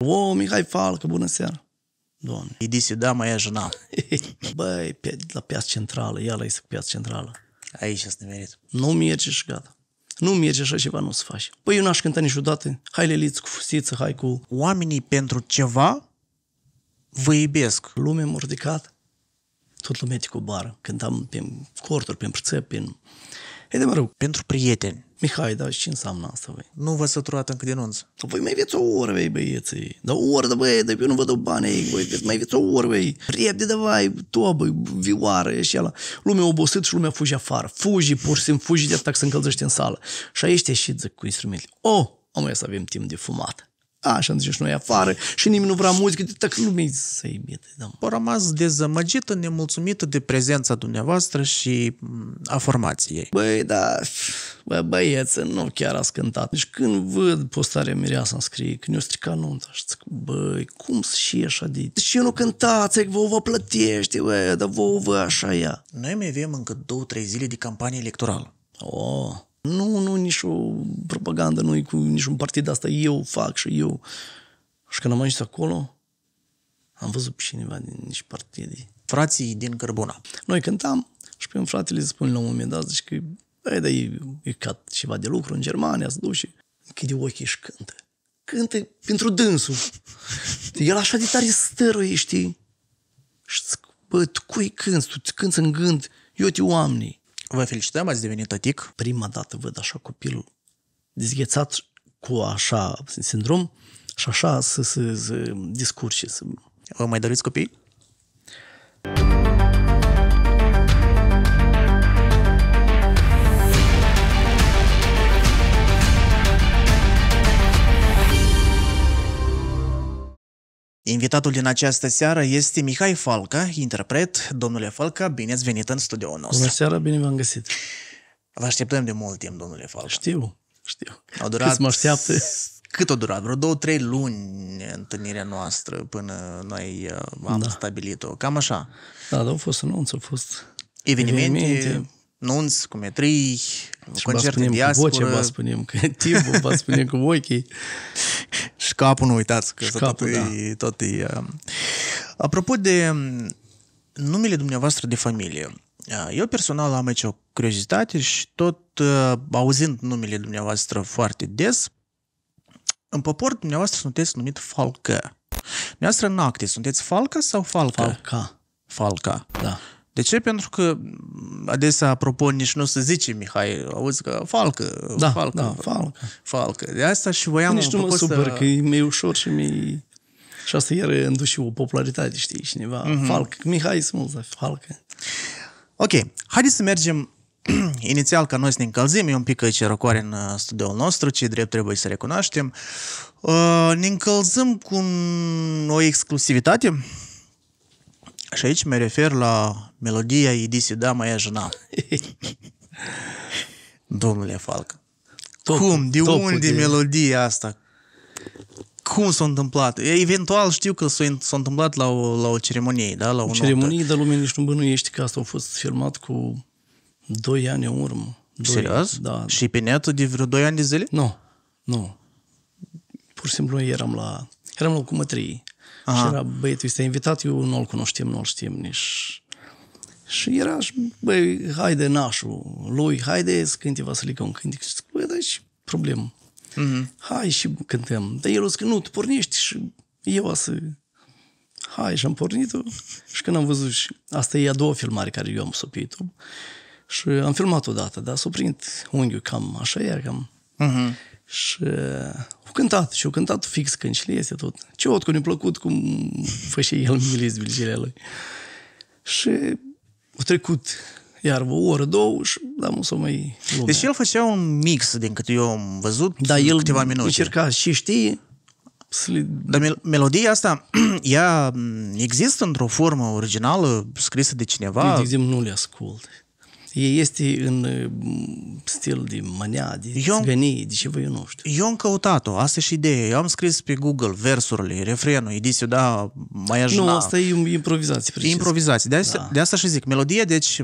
O, Mihai Falcă, bună seara! Doamne, disi da, mai e jena. Băi, pe, la piața centrală, ia la este piața centrală. Aici este merit. Nu merge și gata. Nu merge așa ceva, nu se face. Păi eu n-aș cânta niciodată. Hai leliți cu fusiță, hai cu... Oamenii pentru ceva vă iubesc. Lume mordicat, Tot lumea te cu bară. Cântam pe corturi, pe prțep, pe E de mă rog, pentru prieteni. Mihai, dar ce înseamnă asta, băi? Nu vă săturat încă denunță. Voi mai veți o oră, băi, băieții. Da o oră, da, băi, dar eu nu vă dau bani, ei, băi, veți mai veți o oră, băi. Riep da, davai, tu, băi, vioară și ala. Lumea obosit și lumea fuge afară. Fugi, pur și simplu, fugi de atac să încălzește în sală. Și aici te și zic cu instrumentele. O, oh, am să avem timp de fumat așa zice și noi afară. Și nimeni nu vrea muzică, de tac lumii să imite. Da. Au rămas dezamăgită, nemulțumită de prezența dumneavoastră și mm, a formației. Băi, da, bă, băieță, nu chiar a cântat. Deci când văd postarea mireasa scrie, când eu strica nunta și zic, băi, cum să și așa de... Deci eu nu cântați? Vă vă plătește, bă, dar vă vă așa ea. Noi mai avem încă două, trei zile de campanie electorală. Oh. Nu, nu, nici o propagandă nu e cu niciun partid asta, eu fac și eu. Și când am ajuns acolo, am văzut pe cineva din niște partide. Frații din Cărbuna. Noi cântam și pe un fratele spune la un moment dat, zice că e, e, e ca ceva de lucru în Germania, să duce. Închide ochii și cântă. Cântă pentru dânsul. El așa de tare stăruie, știi? Și zic, bă, tu cui cânti? Tu cânti în gând, eu te oamenii. Vă felicităm, ați devenit tatic. Prima dată văd așa copil dezghețat cu așa sindrom și așa să, se discurce. Să... Vă mai doriți copii? Invitatul din această seară este Mihai Falca, interpret. Domnule Falca, bine ați venit în studioul nostru. Bună seara, bine v-am găsit. Vă așteptăm de mult timp, domnule Falca. Știu, știu. Au durat... cât mă așteaptă? Cât a durat? Vreo două, trei luni întâlnirea noastră până noi uh, am da. stabilit-o. Cam așa. Da, dar au fost anunț, au fost evenimente, evenimente nunți, cu metrii, concerte în diaspora. Cu voce vă spunem, că timpul vă spunem cu ochii. și capul nu uitați, că capul, tot, da. e, tot e... Uh, Apropo de um, numele dumneavoastră de familie, uh, eu personal am aici o curiozitate și tot uh, auzind numele dumneavoastră foarte des, în popor dumneavoastră sunteți numit Falcă. Dumneavoastră în acte sunteți Falca sau Falca? Falca. Falca. Da. De ce? Pentru că mm, adesea, apropo, nici nu se zice, Mihai, auzi că falcă, da, falcă, da, falcă. falcă. De asta și voiam... Nici nu mă supăr, să... că e mai ușor și mi. Și asta iar îmi o popularitate, știi, cineva. Mm-hmm. Falcă, Mihai Smulza, falcă. Ok, haideți să mergem inițial ca noi să ne încălzim, e un pic aici răcoare în uh, studioul nostru, ce drept trebuie să recunoaștem. Uh, ne încălzăm cu o exclusivitate și aici mă refer la melodia Idisi da Maia Jana. Domnule Falcă, top, cum, de unde de... melodia asta? Cum s-a întâmplat? Eventual știu că s-a, s-a întâmplat la o, la o ceremonie, da? La o ceremonie, dar lumea nici nu bănuiește că asta a fost filmat cu 2 ani în urmă. Doi, Serios? Da. Și pe netul de vreo 2 ani de zile? Nu, nu. Pur și simplu eram la... Eram la cum Aha. Și era băietul este invitat, eu nu-l cunoștem, nu-l știm nici. Și era și, băi, haide nașul lui, haide să cânte Vasilica un cântic. Și zic, băi, dar și problemă. Mm-hmm. Hai și cântăm. Dar el o zic, nu, tu pornești și eu o să... Hai, și am pornit-o. Și când am văzut, și asta e a doua filmare care eu am supit-o. Și am filmat o dată, dar s-a unghiul cam așa iar cam... Mm-hmm. Și cântat și au cântat fix când și le este tot. Ce că ne plăcut cum făcea el milizbilgele lui. Și a trecut iar o oră, două și da, nu s-o mai lumea. Deci el făcea un mix din cât eu am văzut da, el câteva minute. încerca și știe le... Dar mel- melodia asta, ea există într-o formă originală, scrisă de cineva? Eu, păi, de exemplu, nu le ascult este în uh, stil de mania, de eu, țigănie, de ceva, eu nu știu. Eu am căutat-o, asta e și ideea. Eu am scris pe Google versurile, refrenul, ediție, da, mai ajuna. Nu, asta e improvizație. Precis. Improvizație. De asta, da. de asta și zic, melodia, deci,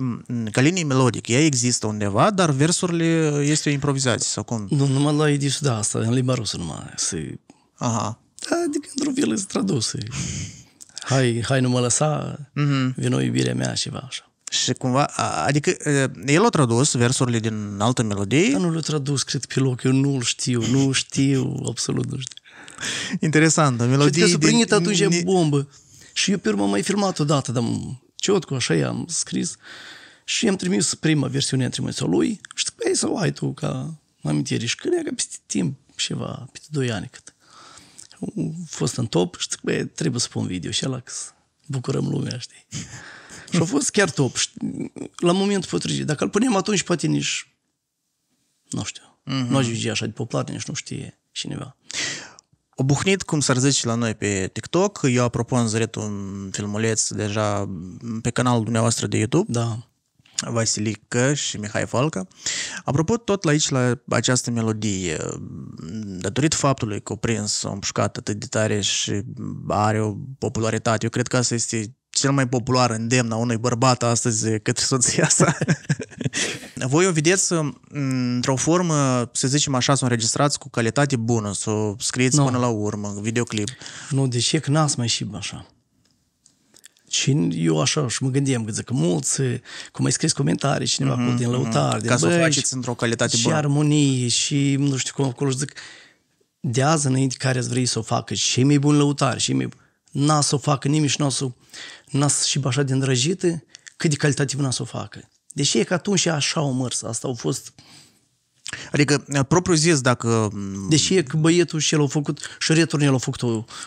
ca linie melodic, ea există undeva, dar versurile uh, este o improvizație sau cum? Nu, numai la ediție, da, asta, în limba rusă numai. Se... Aha. Da, de când ele se traduse. Hai, hai nu mă lăsa, mm-hmm. vină iubirea mea, va așa. Și cumva, adică el a tradus versurile din altă melodie. Dar nu le-a tradus, cred, pe loc, eu nu-l știu, nu știu, absolut nu știu. Interesant, o melodie... Și din... atunci e bombă. Și eu pe urmă am mai filmat o dată, dar ciot cu așa i-am scris și am trimis prima versiune, am trimis lui și zic, păi, să o ai tu ca amintire. Și când că peste timp ceva, peste 2 ani cât. Am fost în top și zic, trebuie să pun video și ala că bucurăm lumea, știi? Și a fost chiar top. Și la momentul potrivit. Dacă îl punem atunci, poate nici... Nu știu. Mm-hmm. Nu ajunge așa de popular, nici nu știe cineva. O buhnit, cum s-ar zice la noi pe TikTok, eu apropo am zărit un filmuleț deja pe canalul dumneavoastră de YouTube. Da. Vasilică și Mihai Falca. Apropo, tot la aici, la această melodie, datorită faptului că o prins, o împușcat atât de tare și are o popularitate, eu cred că asta este cel mai popular îndemn a unui bărbat astăzi către soția sa. Voi o vedeți într-o formă, să zicem așa, să o înregistrați cu calitate bună, să o scrieți no. până la urmă, videoclip. Nu, de ce că n mai și așa? Și eu așa, și mă gândeam, zic, că mulți, cum ai scris comentarii cineva mm-hmm, cu din lăutar, mm-hmm. din mm-hmm. Ca băi, să o faceți într-o calitate și bună. Și armonie, și nu știu cum acolo, și zic, de azi înainte care ați vrei să o facă, și mai bun lăutar, și mai n-a să o facă nimic, și n-a să nas și așa de îndrăjite, cât de calitativ n să o facă. Deși e că atunci așa o mărs. Asta au fost Adică, uh, propriu zis, dacă... Mm, Deși e că băietul și el a făcut, și returnul el a făcut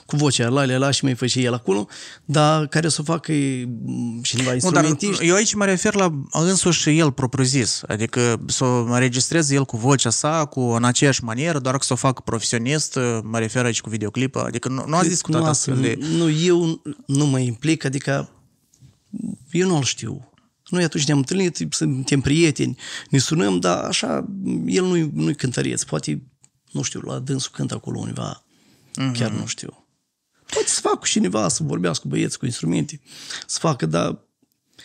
cu vocea la, la, la și mai face el acolo, dar care să facă mm, cineva instrumentiști. Nu, dar eu aici mă refer la însuși el propriu zis, adică să o înregistreze el cu vocea sa, cu în aceeași manieră, doar că să o facă profesionist, uh, mă refer aici cu videoclipă, adică nu, nu ați discutat nu, astfel de... Nu, eu nu mă implic, adică eu nu-l știu. Noi atunci ne-am întâlnit, suntem prieteni, ne sunăm, dar așa, el nu-i, nu-i cântăreț. Poate, nu știu, la dânsul cântă acolo undeva. Mm-hmm. Chiar nu știu. Poate să fac cu cineva, să vorbească cu băieți, cu instrumente, să facă, dar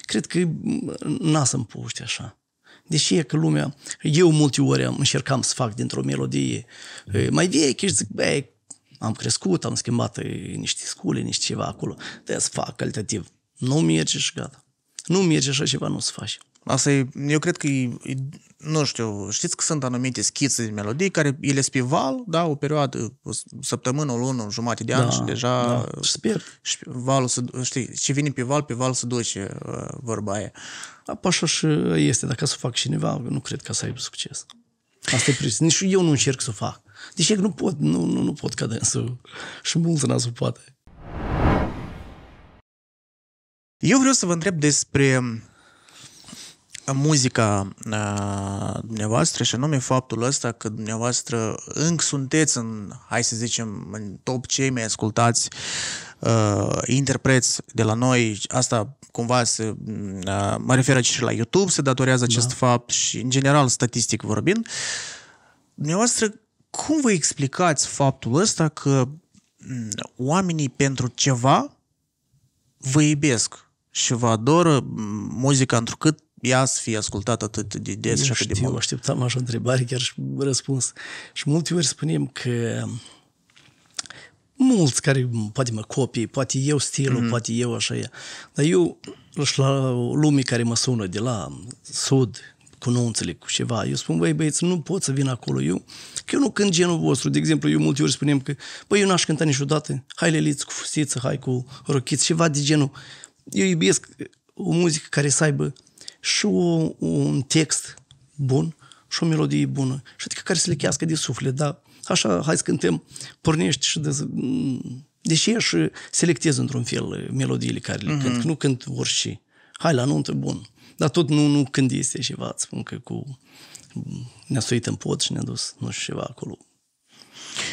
cred că n-a să-mi puște așa. Deși e că lumea, eu multe ori am, încercam să fac dintr-o melodie mai veche și zic, băi, am crescut, am schimbat niște scule, niște ceva acolo, trebuie să fac calitativ. Nu merge și gata. Nu merge așa ceva, nu se face. Asta e, eu cred că e, e, nu știu, știți că sunt anumite schițe de melodii care ele sunt pe val, da, o perioadă, o săptămână, o lună, jumate jumătate de an da, și deja... Da, și sper. Și valul se, știi, ce vine pe val, pe val se duce uh, vorba aia. Apa așa și este, dacă să fac cineva, nu cred că să aibă succes. Asta e pris. Nici eu nu încerc să fac. Deci eu nu pot, nu, nu, nu pot cadensul. Și multă n-a poate. Eu vreau să vă întreb despre mm, muzica a, dumneavoastră și anume faptul ăsta că dumneavoastră încă sunteți în, hai să zicem, în top cei mai ascultați a, interpreți de la noi. Asta cumva se, a, mă aici și la YouTube, se datorează da. acest da. fapt și în general statistic vorbind. Dumneavoastră, cum vă explicați faptul ăsta că oamenii pentru ceva vă iubesc? și vă adoră muzica întrucât ea să fie ascultată atât de des și atât știu, de mult. așteptam așa o întrebare, chiar și răspuns. Și multe ori spunem că mulți care poate mă copii, poate eu stilul, mm-hmm. poate eu așa e. Dar eu și la lumii care mă sună de la sud, cu nunțele, cu ceva. Eu spun, băi băieți, nu pot să vin acolo eu, că eu nu cânt genul vostru. De exemplu, eu multe ori spunem că, băi, eu n-aș cânta niciodată, hai leliți cu fusiță, hai cu rochiți, ceva de genul. Eu iubesc uh, o muzică care să aibă și o, un text bun și o melodie bună. Și adică care să le chească de suflet, da? Așa, hai să cântăm, pornești și de, mm, deși și selectez într-un fel uh, melodiile care le mm-hmm. cânt, mhm. că nu cânt orice. Hai la nuntă, bun. Dar tot nu, nu când este ceva, îți spun că cu... Mm, ne-a suit în pod și ne-a dus, nu știu, ceva acolo.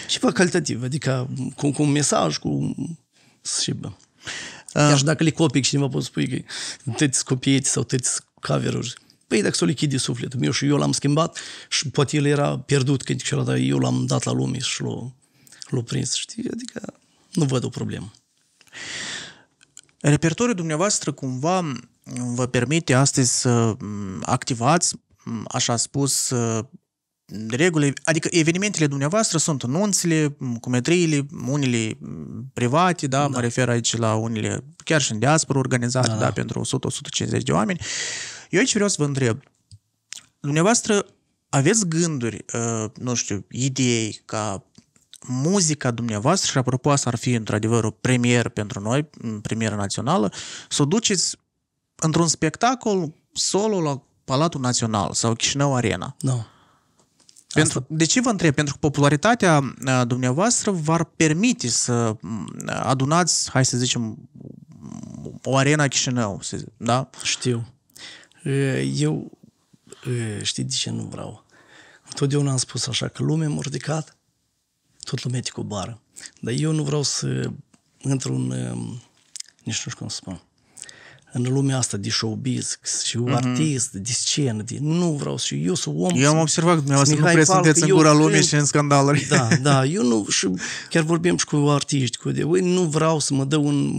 Și Ceva calitativ, adică cu, cu un mesaj, cu... Mm, și, bă. Chiar și dacă le copii și mă pot spui că tăți copiete sau tăți cover-uri. Păi dacă s-o lichide sufletul meu și eu l-am schimbat și poate el era pierdut când cel dar eu l-am dat la lume și l-o, l-o prins, știi? Adică nu văd o problemă. Repertoriul dumneavoastră cumva mm, vă permite astăzi să mm, activați, mm, așa spus, regulile, adică evenimentele dumneavoastră sunt nunțile, cumetriile, unele private, da, da. mă refer aici la unele, chiar și în diaspora organizate, da, da, da pentru 100-150 de oameni. Eu aici vreau să vă întreb, dumneavoastră aveți gânduri, uh, nu știu, idei ca muzica dumneavoastră, și apropo asta ar fi într-adevăr o premieră pentru noi, premieră națională, să o duceți într-un spectacol solo la Palatul Național sau Chișinău Arena. Nu. No pentru, de ce vă întreb? Pentru că popularitatea uh, dumneavoastră v-ar permite să uh, adunați, hai să zicem, o arena Chișinău, să zic, da? Știu. Eu, știi de ce nu vreau? Întotdeauna am spus așa că lumea m-a ridicat, tot lumea cu bară. Dar eu nu vreau să intru în, uh, nici nu știu cum să spun, în lumea asta de showbiz și mm-hmm. artist, de scenă, de, nu vreau și eu sunt om. Eu am observat că dumneavoastră nu prea sunteți în gura lumii și în scandaluri. Da, da, eu nu, și chiar vorbim și cu artiști, cu de, eu nu vreau să mă dă un,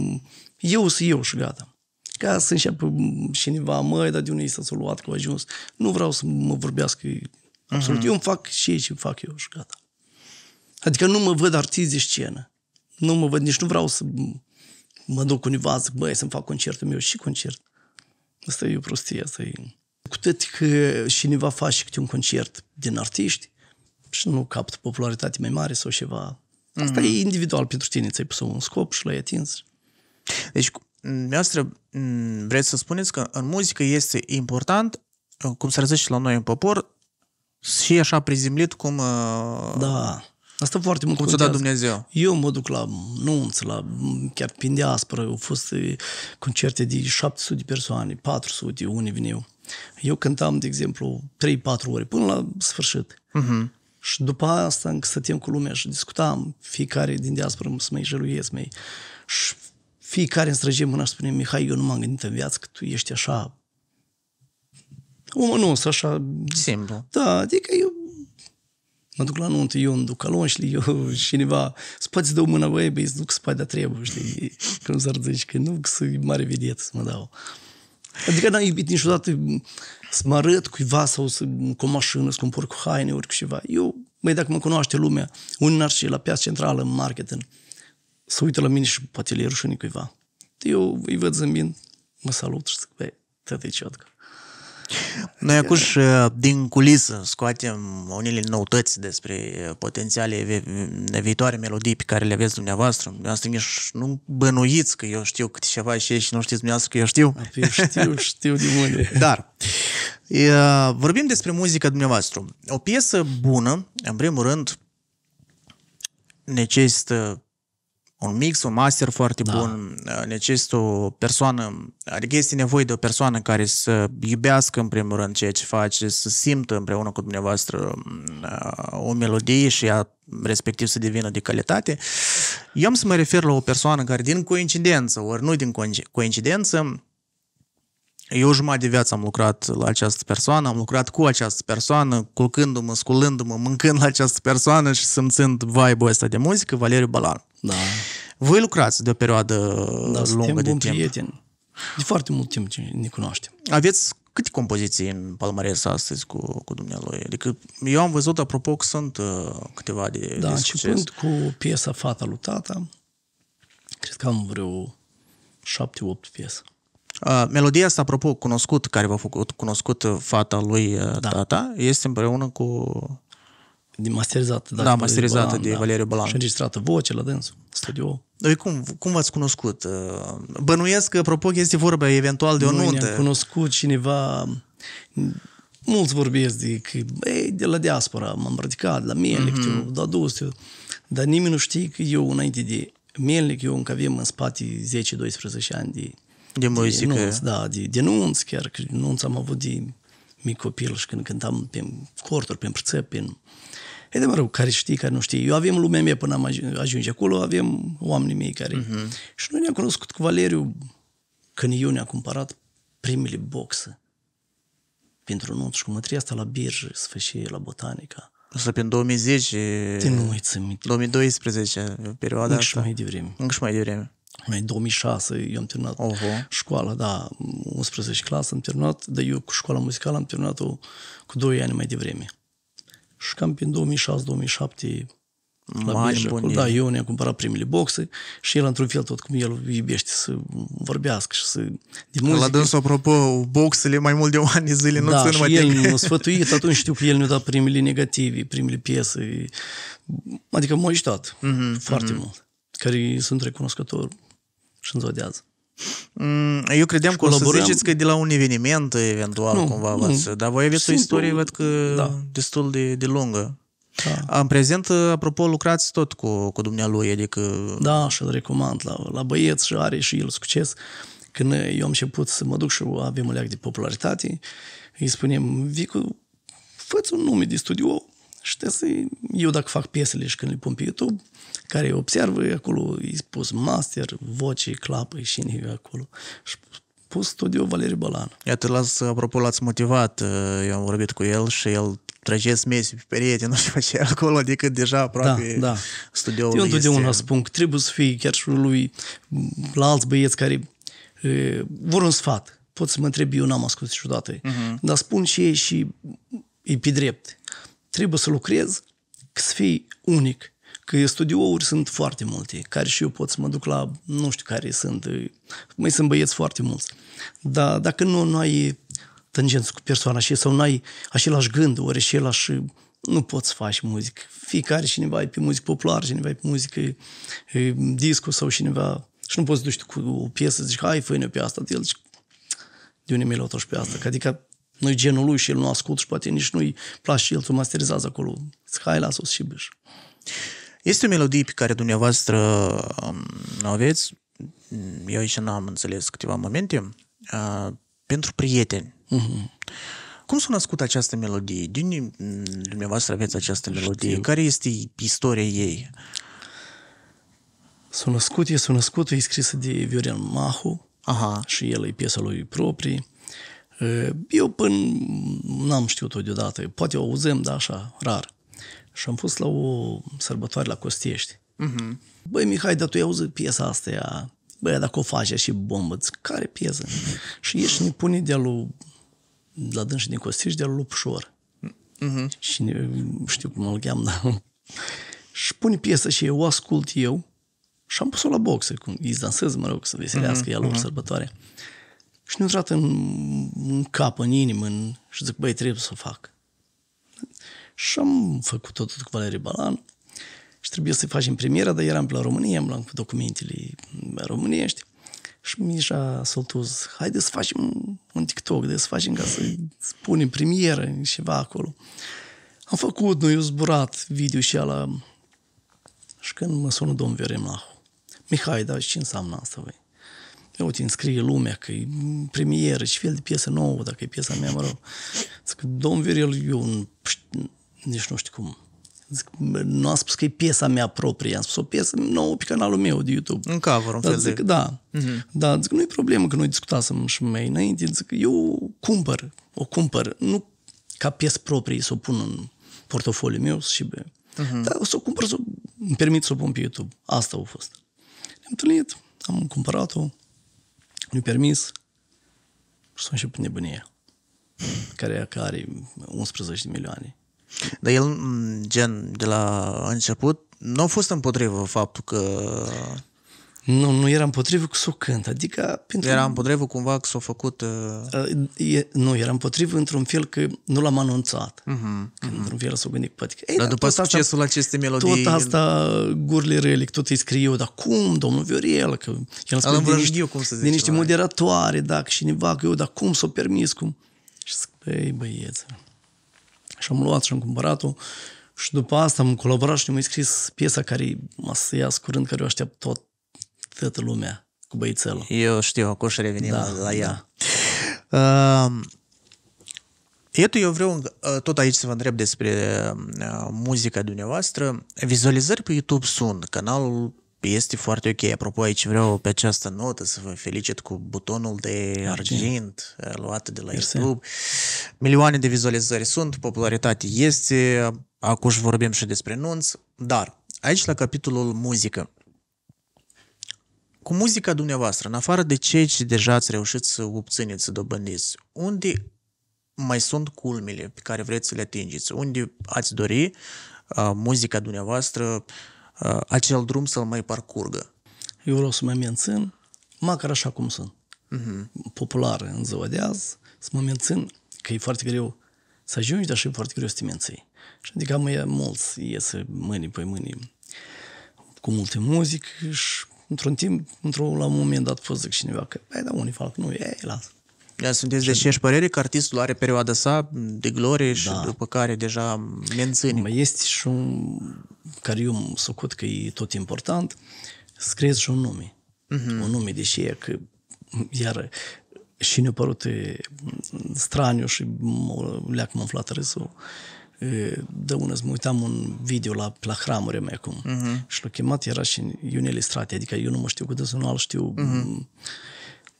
eu sunt eu și gata. Ca să înceapă cineva, măi, dar de unde s-a luat cu ajuns? Nu vreau să mă vorbească mhm. absolut. Mm-hmm. Eu îmi fac și ei ce fac eu și gata. Adică nu mă văd artist de scenă. Nu mă văd, nici nu vreau să mă duc undeva, zic, băi, să-mi fac concertul meu. Și concert. Asta e o prostie, asta e... Cu tot că cineva face câte un concert din artiști și nu capt popularitate mai mare sau ceva. Asta mm-hmm. e mm. individual pentru tine, ți-ai pus un scop și l-ai atins. Deci, noastră, vreți să spuneți că în muzică este important, uh, cum se zice la noi în popor, și așa prezimlit cum... Uh, da Asta foarte mult Cum ți-a dat Dumnezeu? Eu mă duc la nunți, la, chiar prin diaspora, au fost concerte de 700 de persoane, 400, unii vin Eu cântam, de exemplu, 3-4 ore, până la sfârșit. Uh-huh. Și după asta încă stăteam cu lumea și discutam, fiecare din diaspora să mai jeluiesc, mai... Și fiecare îmi străge mâna și spune, Mihai, eu nu m-am gândit în viață că tu ești așa... Omul nu, așa... Simplu. Da, adică eu mă duc la nuntă, eu duc ducalon, știi, eu cineva, spăți o mână, băi, băi, duc să de trebuie, știi, că nu s-ar zice, că nu, că sunt mare vedetă să mă dau. Adică n-am da, iubit niciodată să mă arăt cuiva sau să, cu o mașină, să cumpăr cu haine, ori cu ceva. Eu, băi, dacă mă cunoaște lumea, unii n-ar la piața centrală, în marketing, să uită la mine și poate le rușine cuiva. Eu îi văd zâmbind, mă salut și zic, băi, tătă e ciotcă. Noi acuși uh, din culisă scoatem unele noutăți despre uh, potențiale viitoare melodii pe care le aveți dumneavoastră. Dumneavoastră nici nu bănuiți că eu știu câte ceva și și nu știți dumneavoastră că eu știu. Eu știu, știu de unde. Dar vorbim despre muzica dumneavoastră. O piesă bună, în primul rând, necesită un mix, un master foarte da. bun, uh, necesită o persoană, adică este nevoie de o persoană care să iubească în primul rând ceea ce face, să simtă împreună cu dumneavoastră uh, o melodie și ea respectiv să devină de calitate. Eu am să mă refer la o persoană care din coincidență, ori nu din coincidență, eu jumătate de viață am lucrat la această persoană, am lucrat cu această persoană, culcându-mă, sculându-mă, mâncând la această persoană și simțind vibe-ul ăsta de muzică, Valeriu Balan. Da. Voi lucrați de o perioadă da, lungă de timp. Prieteni. De foarte mult timp ce ne cunoaștem. Aveți câte compoziții în palmares astăzi cu, cu dumnealui? Adică eu am văzut, apropo, că sunt uh, câteva de Da, de începând cu piesa Fata lui Tata, cred că am vreo șapte-opt piese. Uh, melodia asta, apropo, cunoscut, care v-a făcut cunoscut uh, fata lui uh, da. tata, este împreună cu... Din masterizată. Da, masterizată de da. Valeriu Balan. Și înregistrată voce la dânsul, studio. Doi, cum, cum v-ați cunoscut? Bănuiesc că, apropo, este vorba eventual de o Noi nuntă. Noi cunoscut cineva... Mulți vorbesc de că, ei, de la diaspora m-am radicat, la Mielec, mm-hmm. la Dustiu, dar nimeni nu știe că eu, înainte de Mielec, eu încă avem în spate 10-12 ani de de muzică. da, de, denunț chiar, că denunț am avut de mic copil și când cântam pe corturi, pe prțep, pe... E de mă rog, care știi, care nu știi. Eu avem lumea mea până am ajunge acolo, avem oamenii mei care... Uh-huh. Și noi ne-am cunoscut cu Valeriu când eu ne-am cumpărat primele boxe pentru nunți și cu mătria asta la birjă, sfârșie la botanica. Asta prin 2010... Te nu uiți, 2012, perioada Încă asta. mai devreme. Încă și mai devreme în 2006 eu am terminat uh-huh. școala, da, 11 clasă am terminat, dar eu cu școala muzicală am terminat-o cu 2 ani mai devreme. Și cam prin 2006-2007 la mai da, eu ne-am cumpărat primele boxe și el într-un fel tot cum el iubește să vorbească și să... De muzică. La dânsul, apropo, boxele mai mult de o ani zile nu da, țin și el m-a sfătuit, atunci știu că el ne-a dat primele negative, primele piese, adică m-a ajutat mm-hmm, foarte mm-hmm. mult, care sunt recunoscător și înzodează. Mm, eu credeam că o să ziceți că de la un eveniment, eventual, nu, cumva. Nu. Ați, dar voi aveți Simplu, o istorie, văd că da. destul de, de lungă. Da. În prezent, apropo, lucrați tot cu, cu dumnealui, adică... Da, și îl recomand la, la băieți și are și el succes. Când eu am început să mă duc și avem o leac de popularitate, îi spunem, Vicu, fă un nume de studio, și trebuie să eu dacă fac piesele și când le pun pe YouTube, care observă, acolo îi pus master, voce, clapă și inhibe acolo. Și pus studio Valerii Bălan. Iată, las, apropo, l-ați motivat, uh, eu am vorbit cu el și el trage smesi pe perete, nu știu ce acolo, adică deja aproape da, da. studioul Eu întotdeauna este... spun că trebuie să fie chiar și lui, la alți băieți care e, vor un sfat. Pot să mă întreb, eu n-am ascultat niciodată, uh-huh. dar spun și ei și e pe drept trebuie să lucrezi că să fii unic. Că studiouri sunt foarte multe, care și eu pot să mă duc la, nu știu care sunt, mai sunt băieți foarte mulți. Dar dacă nu, nu ai tangență cu persoana și sau nu ai același gând, ori același nu poți să faci muzică. Fiecare cineva e pe muzică populară, cineva e pe muzică e, disco sau cineva... Și nu poți duci cu o piesă, zici, hai, fă-ne pe asta. El zici, de unde mi pe asta? Că adică nu i genul lui și el nu ascult și poate nici nu-i place și el să masterizează acolo. Hai la sus și bâș. Este o melodie pe care dumneavoastră um, o aveți, eu aici n-am înțeles câteva momente, uh, pentru prieteni. Uh-huh. Cum s-a născut această melodie? Din mm, dumneavoastră aveți această melodie. Știu. Care este istoria ei? S-a născut, e s-a născut, e scrisă de Viorel Mahu Aha. și el e piesa lui proprie. Ă, eu până n-am știut-o deodată, poate o auzem, dar așa, rar. Și am fost la o sărbătoare la Costiești. Uh-huh. Băi, Mihai, dar tu ai auzit piesa asta, ea, băi, dacă o faci și bombă, care piesă? și ești ne pune de la la dâns din Costiești, de la Lupșor. Uh-huh. Și ne, știu cum îl cheam, dar... și pune piesa și eu o ascult eu și am pus-o la boxe, cum îi dansez, mă rog, să mhm, veselească uh-huh. ea lor uh-huh. sărbătoare. Și niciodată în, în cap, în inimă, în, și zic, băi, trebuie să o fac. Și am făcut totul cu Valerie Balan și trebuie să-i facem premiera, dar eram pe la România, am luat cu documentele românești și Mișa Soltuz, haide să facem un TikTok, de să facem ca să spunem premieră ceva acolo. Am făcut, noi am zburat video și ala și când mă sună domnul Lahu, Mihai, dar ce înseamnă asta, voi? eu te înscrie lumea, că e premieră, ce fel de piesă nouă, dacă e piesa mea, mă rog. Zic, domnul Viril, eu nu, nici nu știu cum. Zic, nu am spus că e piesa mea proprie, am spus o piesă nouă pe canalul meu de YouTube. Un cover, un fel zic, de... Da, uh-huh. da, zic, nu e problemă că noi discutasem și mai înainte, zic, eu cumpăr, o cumpăr, nu ca piesă proprie să o pun în portofoliul meu și be. Uh-huh. Dar o să o cumpăr, să, îmi permit să o pun pe YouTube. Asta a fost. Ne-am întâlnit, am cumpărat-o, nu-i permis și să început nebunie care, care are 11 de milioane. Dar el, gen, de la început, nu a fost împotrivă faptul că... Nu, nu era împotrivă cu s-o cânt, adică... Pentru... Era împotrivă cumva că s-o făcut... Uh... E, nu, era împotrivă într-un fel că nu l-am anunțat. Uh-huh, uh-huh. Într-un fel s-o gândit, poate că... dar da, după succesul acestei melodii... Tot asta, gurile rele, tot îi scriu, dar cum, domnul Viorel, că... El spune, din niște, cum să zic din niște moderatoare, dacă cineva, că eu, dar cum s-o permis, cum... Și zic, băi, băieță... Și am luat și am cumpărat-o și după asta am colaborat și mi-a scris piesa care m-a să ia curând, care o aștept tot toată lumea cu băițelul. Eu știu, acum și revenim da, la, la ea. Da. Uh, iată, eu vreau uh, tot aici să vă întreb despre uh, muzica dumneavoastră. Vizualizări pe YouTube sunt, canalul este foarte ok. Apropo, aici vreau pe această notă să vă felicit cu butonul de argint uh, luat de la Merci. YouTube. Milioane de vizualizări sunt, popularitate este, acum vorbim și despre nunți, dar aici la capitolul muzică cu muzica dumneavoastră, în afară de ceea ce deja ați reușit să obțineți, să dobândiți, unde mai sunt culmile pe care vreți să le atingeți? Unde ați dori uh, muzica dumneavoastră uh, acel drum să-l mai parcurgă? Eu vreau să mă mențin, măcar așa cum sunt, uh-huh. Mhm. Popular în ziua de azi, să mă mențin că e foarte greu să ajungi, dar și e foarte greu să te menții. Și adică mai mulți iese mâini pe mâini cu multe muzică și într-un timp, într-un, la un moment dat, fost zic cineva că, băi, da, unii fac, nu, ei, lasă. Dar sunteți de aceeași părere că artistul are perioada sa de glorie și da. după care deja menține. Mai este și un, care eu socut că e tot important, scrieți și un nume. Uh-huh. Un nume, deși e că, iar și ne părut straniu și leac m-a umflat râsul, de una mă uitam un video la, la hramuri mele acum uh-huh. și l-a chemat, era și Ionel Strate, adică eu nu mă știu cu dânsul, nu al știu. Uh-huh.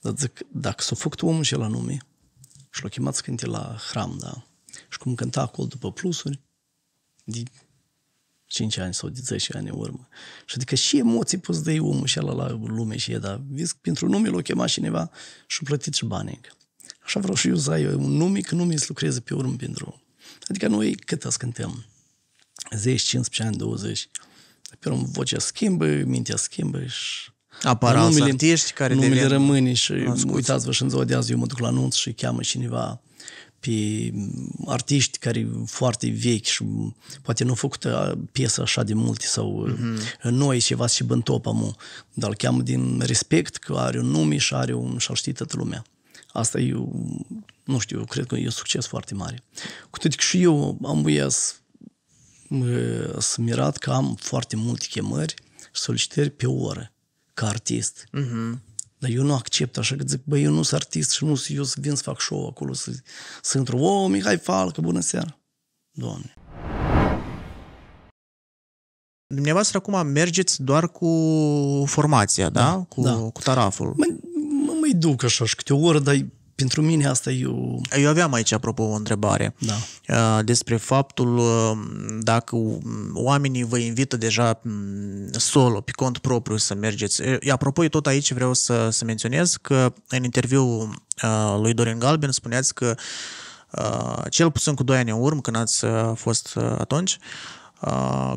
Dar zic, dacă s-a făcut omul și la nume și l-a chemat să cânte la hram, da? Și cum cânta acolo după plusuri, de 5 ani sau de 10 ani în urmă. Și adică și emoții poți dai omul și ala la lume și e, dar vezi, pentru nume l-a chemat cineva și a plătit și banii. Așa vreau și eu să ai un nume, că nume să lucreze pe urmă pentru Adică noi cât cântăm? 10, 15 ani, 20. Pe urmă, vocea schimbă, mintea schimbă și... Apar numele, artiști care numele rămâne și uitați-vă și în ziua de azi eu mă duc la anunț și cheamă cineva pe artiști care foarte vechi și poate nu au făcut piesă așa de multe sau mm-hmm. noi ceva și bântopa dar îl cheamă din respect că are un nume și are un și știe toată lumea. Asta e, nu știu, eu cred că e un succes foarte mare. Cu toate că și eu am voiat să mirat că am foarte multe chemări și solicitări pe oră, ca artist. Uh-huh. Dar eu nu accept așa că zic, băi, eu nu sunt artist și nu sunt eu să vin să fac show acolo, să, să intru, o, Mihai Falcă, bună seara! Doamne! Dumneavoastră acum mergeți doar cu formația, da? da? Cu, da. cu taraful. Bă, îi duc așa și câte o oră, dar pentru mine asta e o... Eu aveam aici, apropo, o întrebare da. Uh, despre faptul uh, dacă oamenii vă invită deja mm, solo, pe cont propriu să mergeți. Apropo, tot aici vreau să, să menționez că în interviul uh, lui Dorin Galben spuneați că cel puțin cu 2 ani în urmă, când ați fost atunci,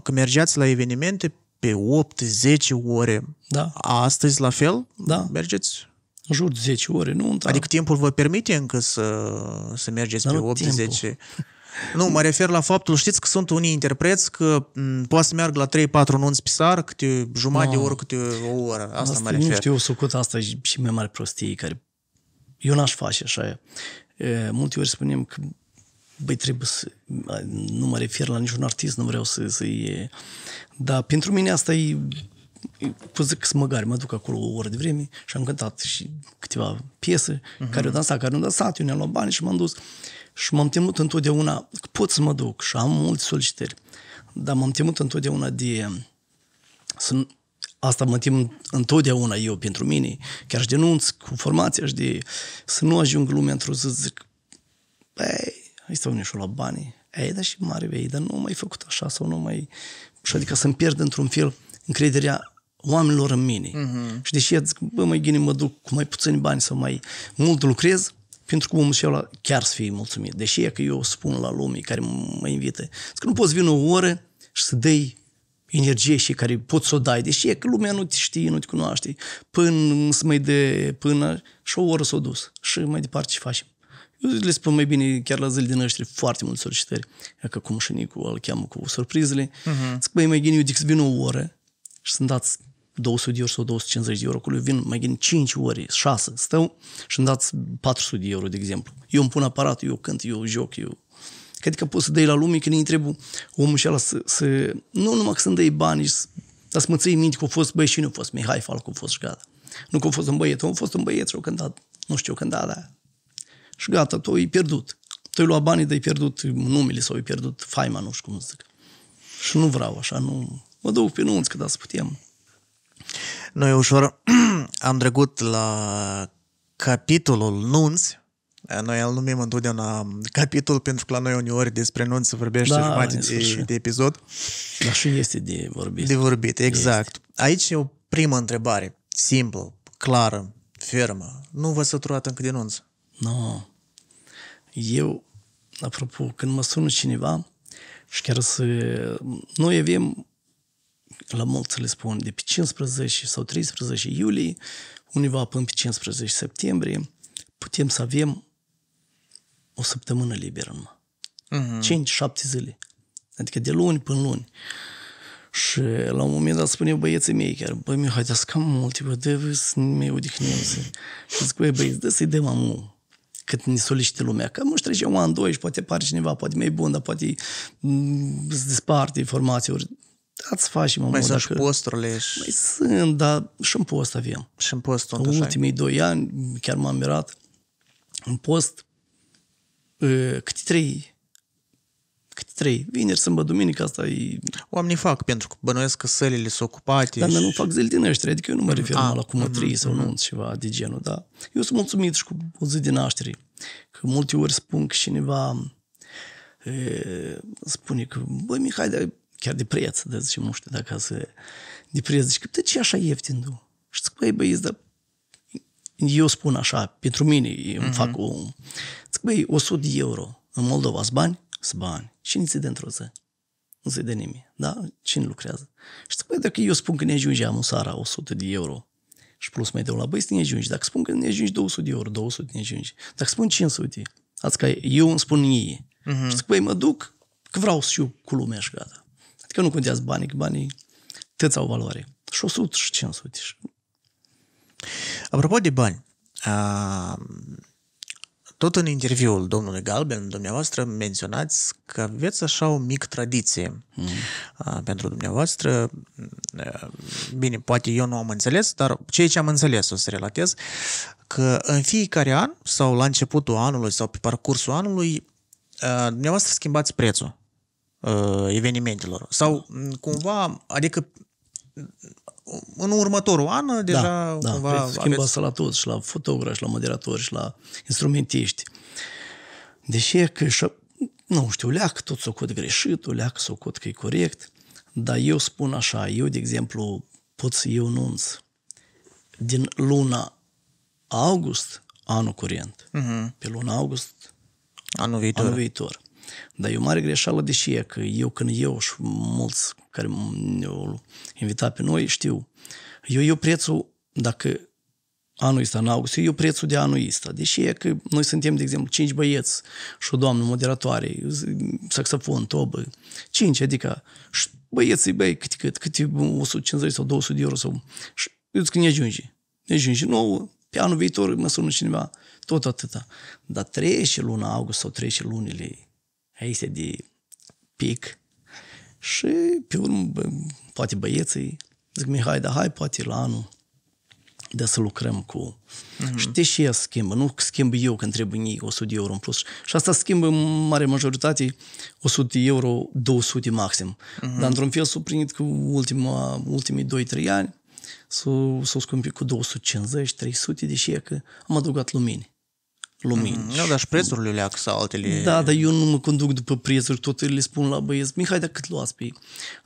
că mergeați la evenimente pe 8-10 ore. Da. Astăzi la fel? Da. Mergeți? în jur de 10 ore nunta. Adică timpul vă permite încă să, să mergeți Dar pe 8-10? Nu, mă refer la faptul, știți că sunt unii interpreți că m- poate să meargă la 3-4 nunți pe sar, câte jumătate de ah. oră, câte o oră. Asta, asta mă refer. Nu știu, sucut asta e și mai mare prostie care... Eu n-aș face așa. E, multe ori spunem că băi, trebuie să... Nu mă refer la niciun artist, nu vreau să, să Dar pentru mine asta e zic că măgari, mă duc acolo o oră de vreme și am cântat și câteva piese uh-huh. care au dansat, care au dansat, eu ne-am luat bani și m-am dus. Și m-am temut întotdeauna că pot să mă duc și am multe solicitări, dar m-am temut întotdeauna de să asta mă tem întotdeauna eu pentru mine, chiar și denunț cu formația și de să nu ajung lumea într-o zi, zic, băi, hai să și la banii, ei, dar și mare, ei, dar nu mai făcut așa sau nu mai... Și adică să-mi pierd într-un fel încrederea oamenilor în mine. Uh-huh. Și deși zic, bă, mai gine mă duc cu mai puțini bani sau mai mult lucrez, pentru că omul și ăla chiar să fie mulțumit. Deși e că eu spun la lume care mă invită, că nu poți vin o oră și să dai energie și care poți să o dai, deși e că lumea nu te știe, nu te cunoaște, până să mai de până și o oră s-o dus și mai departe ce facem. Eu le spun mai bine, chiar la zile din noștri foarte multe solicitări, că cum și Nicu îl cheamă cu surprizele, uh-huh. zic, băi, mai gine, eu zic să vin o oră și sunt dați 200 de euro sau 250 de euro, acolo vin, mai gândi 5 ori, 6, stau și îmi dați 400 de euro, de exemplu. Eu îmi pun aparat, eu cânt, eu joc, eu... Cred că poți să dai la lume când îi trebuie omul și ăla să, să... Nu numai că să-mi dai bani, dar să mă ții minte că a fost, băi, și nu a fost Mihai Falcu, a fost și gata. Nu că a fost un băiet, a fost un băieț, și a cântat, nu știu, cântat, da. Și gata, tu ai pierdut. Tu ai luat banii, dar ai pierdut numele sau ai pierdut faima, nu știu cum să zic. Și nu vreau așa, nu... Mă duc pe nunți, că da, să putem. Noi ușor am trecut la capitolul nunți, noi îl numim întotdeauna capitol, pentru că la noi uneori despre nunți se vorbește da, jumătate de, de episod. Dar și este de vorbit. De vorbit, exact. Este. Aici e o primă întrebare, simplă, clară, fermă. Nu vă săturați încă de nunți? Nu. No. Eu, apropo, când mă sună cineva și chiar să... Noi avem la mulți le spun de pe 15 sau 13 iulie, undeva până pe 15 septembrie, putem să avem o săptămână liberă numai. Uh-huh. Mhm. 5-7 zile. Adică de luni până luni. Și la un moment dat spune băieții mei chiar, băi, mi hai, să cam multe, bă, de să ne Și zic, băi, băieți, dă să-i dăm amul cât ne solicite lumea. Că nu trece un an, doi și poate apare cineva, poate mai bun, dar poate mm, îți disparte informații, ori Dați faci mă, Mai mă, sunt dacă... și posturile. Și... Mai sunt, dar și în post avem. Și în post În ultimii așa. doi ani, chiar m-am mirat, în post, cât trei cât trei. Vineri, sâmbătă, duminică, asta e... Oamenii fac, pentru că bănuiesc că sălile sunt ocupate. Dar și... nu fac zile din ăștia, adică eu nu mă mm, refer mm, la cum mă mm, trăi sau nu, mm. ceva de genul, da. Eu sunt mulțumit și cu o zi din naștere. Că multe ori spun că cineva e, spune că, băi, Mihai, dar chiar de preț, de zice, nu știu dacă să... De preț, zice, de ce așa ieftin, tu? Și zic, băi, băi, dar eu spun așa, pentru mine, îmi mm-hmm. fac mhm. o... Zic, băi, 100 de euro în Moldova, sunt bani? Sunt bani. Cine ți dintr-o zi? Nu se de nimeni, da? Cine lucrează? Și zic, băi, dacă eu spun că ne ajunge am în sara 100 de euro, și plus mai dau la băi, să ne ajungi. Dacă spun că ne ajungi 200 de euro, 200 ne ajungi. Dacă spun 500, azi că eu îmi spun ei. Mm-hmm. Și zic, băi, mă duc, că vreau să știu cu lumea și gata. Că nu contează banii, că banii tăți au valoare. Și 100 și 500. Apropo de bani, a, tot în interviul domnului Galben, dumneavoastră menționați că aveți așa o mică tradiție mm. a, pentru dumneavoastră. A, bine, poate eu nu am înțeles, dar ceea ce am înțeles o să relatez, că în fiecare an sau la începutul anului sau pe parcursul anului, a, dumneavoastră schimbați prețul uh, evenimentelor. Sau da. cumva, adică în următorul an da, deja da, cumva... Da, schimbă aveți... la toți, și la fotografi, la moderatori, și la instrumentiști. Deși e că, și nu știu, leac tot s-o cot greșit, leac s-o cot că e corect, dar eu spun așa, eu, de exemplu, pot să eu nunț din luna august anul curent, uh-huh. pe luna august anul viitor. Anul viitor. Dar e o mare greșeală, deși e că eu, când eu și mulți care ne-au invitat pe noi, știu, eu, eu prețul, dacă anul ăsta, în august, eu prețul de anul ăsta. Deși e că noi suntem, de exemplu, cinci băieți și o doamnă moderatoare, saxofon, tobă, cinci, adică și băieții, băi, cât, cât, cât, 150 sau 200 de euro sau... Și îți când ne ajunge. Ne ajunge nouă, pe anul viitor mă sună cineva, tot atâta. Dar trece luna august sau trece lunile aici de pic și pe urmă poate băieții zic Mihai, da hai poate la anul de să lucrăm cu... Uh-huh. Mhm. Știi și ea schimbă, nu schimb eu când trebuie ei 100 de euro în plus. Și asta schimbă în mare majoritate 100 de euro, 200 maxim. Uh-huh. Dar într-un fel s-a primit că ultima, ultimii 2-3 ani s au s-a scumpit cu 250-300, deși e că am adăugat lumini lumini. Da, dar și prețurile le cu altele. Da, dar eu nu mă conduc după prețuri, tot le spun la băieți, Mihai, dacă cât luați pe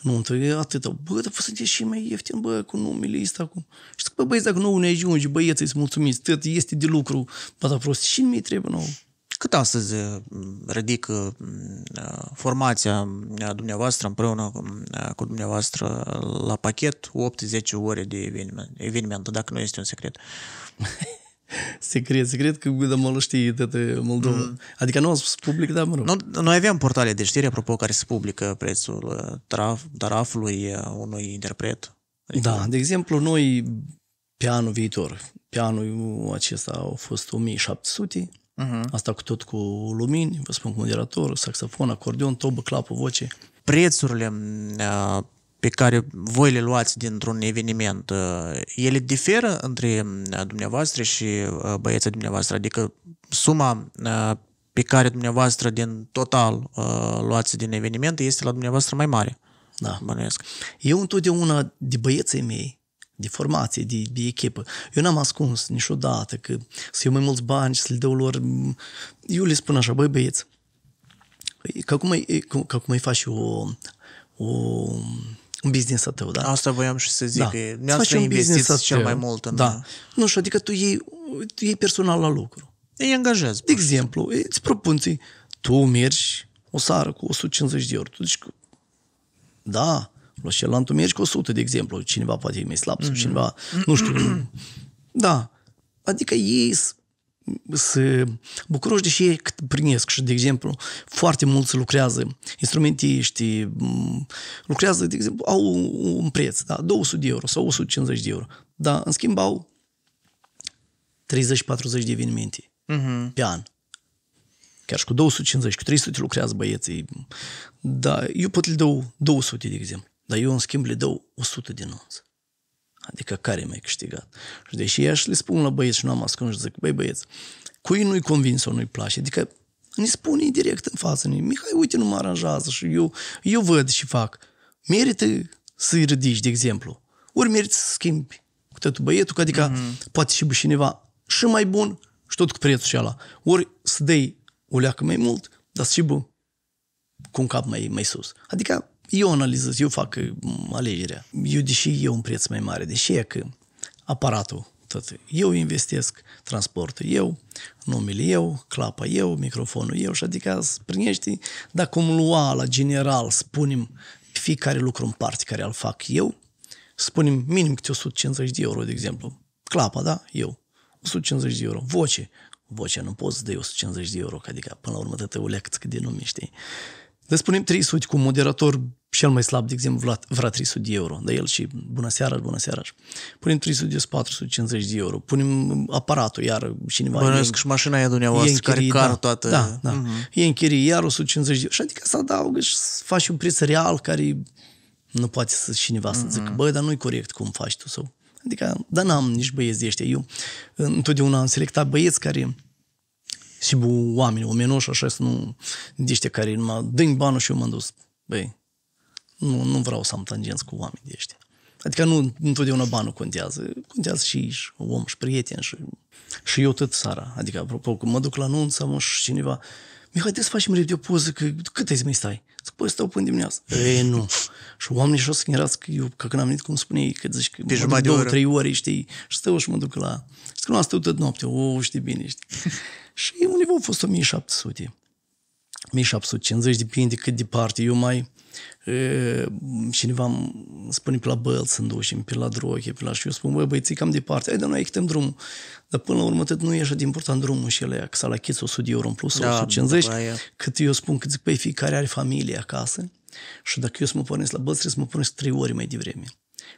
nu, E atât. Bă, dar să și mai ieftin, bă, cu numele ăsta. acum. Și zic, bă, băieți, dacă nu ne ajungi, băieți, îți mulțumiți, tot este de lucru, bă, dar prost, și mi trebuie nou. Cât astăzi uh, ridică uh, formația uh, dumneavoastră împreună cu dumneavoastră la pachet 8-10 ore de eveniment, eveniment, dacă nu este un secret? Secret, secret că de mă știe de Moldova. Mm. Adică nu spus public, dar mă rog. No, noi avem portale de știri, apropo, care se publică prețul uh, taraf, tarafului uh, unui interpret. Adică... Da, de exemplu, noi pe anul viitor, pe anul acesta au fost 1700, uh-huh. Mhm. asta cu tot cu lumini, vă spun cu moderator, saxofon, acordeon, tobă, clapă, voce. Prețurile uh pe care voi le luați dintr-un eveniment, uh, ele diferă între uh, dumneavoastră și uh, băieții dumneavoastră? Adică suma pe care dumneavoastră din total luați din eveniment este la dumneavoastră mai mare. Da. Bănuiesc. Eu întotdeauna de băieții mei, de formație, de, de echipă. Eu n-am ascuns niciodată că să iau mai mulți bani și să le dau lor... Mm, eu le spun așa, băi băieți, că acum, că acum îi faci o, o un business a tău, da? Asta voiam și să zic, da. că mi să investiți cel mai mult în... Da. Nu știu, adică tu iei, tu iei personal la lucru. Îi angajezi. De exemplu, îți propun, ți tu mergi o sară cu 150 de ori. Tu zici că, da, la șelan tu mergi cu 100, de exemplu, cineva poate e mai slab mm-hmm. sau mhm. cineva, nu știu. da. Adică ei să bucuroși de și ei cât primesc și, de exemplu, foarte mulți lucrează, instrumentiști, lucrează, de exemplu, au un preț, da, 200 de euro sau 150 de euro, dar, în schimb, au 30-40 de evenimente uh-huh. pe an. Chiar și cu 250, cu 300 lucrează băieții. Dar eu pot le dau 200, de exemplu. Dar eu, în schimb, le dau 100 de anunț. Adică care mai câștigat? Și deși ea și le spun la băieți și nu am ascuns și zic, băi băieți, cui nu-i convins sau nu-i place? Adică ne spune direct în față, ne, Mihai, uite, nu mă aranjează și eu, eu văd și fac. Merită să-i ridici, de exemplu. Ori merită să schimbi cu tot băietul, adică mm-hmm. poate și cineva și mai bun și tot cu prietul și ala. Ori să dai o leacă mai mult, dar și bun, cu un cap mai, mai sus. Adică eu analizez, eu fac mm, alegerea. Eu, deși e un preț mai mare, deși e că aparatul tot. Eu investesc transportul eu, numele eu, clapa eu, microfonul eu și adică prinești, dacă cum lua la general, spunem fiecare lucru în parte care îl fac eu, spunem minim câte 150 de euro, de exemplu. Clapa, da? Eu. 150 de euro. Voce. Vocea nu poți să dai 150 de euro, că adică până la urmă te uleacă cât de nume, știi? Deci spunem 300 cu moderator cel mai slab, de exemplu, vrea 300 de euro, dar el și bună seara, bună seara. Punem 300 450 de euro, punem aparatul, iar cineva... Bănuiesc și mașina aia dumneavoastră, e închirii, care car da, toată... Da, da. Uh-huh. E în iar 150 de euro. Și adică să adaugă și să faci un preț real care nu poate să cineva să uh-huh. zică, băi, dar nu-i corect cum faci tu sau... Adică, dar n-am nici băieți de ăștia. Eu întotdeauna am selectat băieți care și bu oameni, omenoși, așa, să nu, de care numai dă banul și eu m-am dus. Băi, nu, nu vreau să am tangenți cu oameni de ăștia. Adică nu întotdeauna banul contează. Contează și, și om și prieten și, și eu tot sara. Adică, apropo, când mă duc la anunță, mă, și cineva... Mihai, trebuie să facem repede o poză, că cât ai mai stai? Zic, păi, stau până dimineața. Ei, nu. Și oamenii și-o să că eu, că când am venit, cum ei că zici că Pe mă duc două, trei ore, știi, și stau și mă duc la... Și că nu, am stăut tot noaptea, o, știi bine, știi. și undeva au fost 1700. 1750, depinde cât de departe. Eu mai cineva îmi spune pe la băl să ducem, pe la droghe, pe la... Și eu spun, băi, băi, cam departe, hai de noi echităm drumul. Dar până la urmă, tot nu e așa de important drumul și ele, că s-a la lachiți 100 de euro în plus, da, 150, da, cât eu spun, că zic, băi, fiecare are familie acasă și dacă eu să mă pornesc la băl, trebuie să mă pornesc 3 ori mai devreme.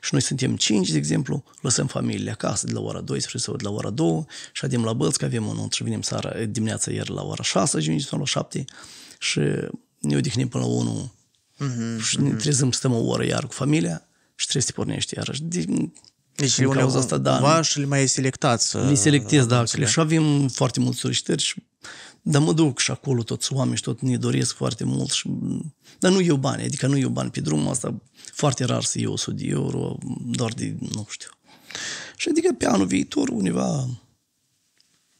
Și noi suntem 5, de exemplu, lăsăm familia acasă de la ora 12 sau de la ora 2 și adem la băl, că avem un și vinem seara, dimineața ieri la ora 6, ajungem la 7 și ne odihnim până la 1 Mm-hmm. și ne mhm. trezim, stăm o oră iar cu familia și trebuie să te pornești iarăși. De, deci din cauza asta, da. și le mai selectați. Le selectez, da, da că și avem foarte mulți solicitări și dar mă duc și acolo toți oameni și tot ne doresc foarte mult. Și, dar nu eu bani, adică nu eu bani pe drum. asta. Foarte rar să iau 100 de euro, doar de, nu știu. Și adică pe anul viitor univa,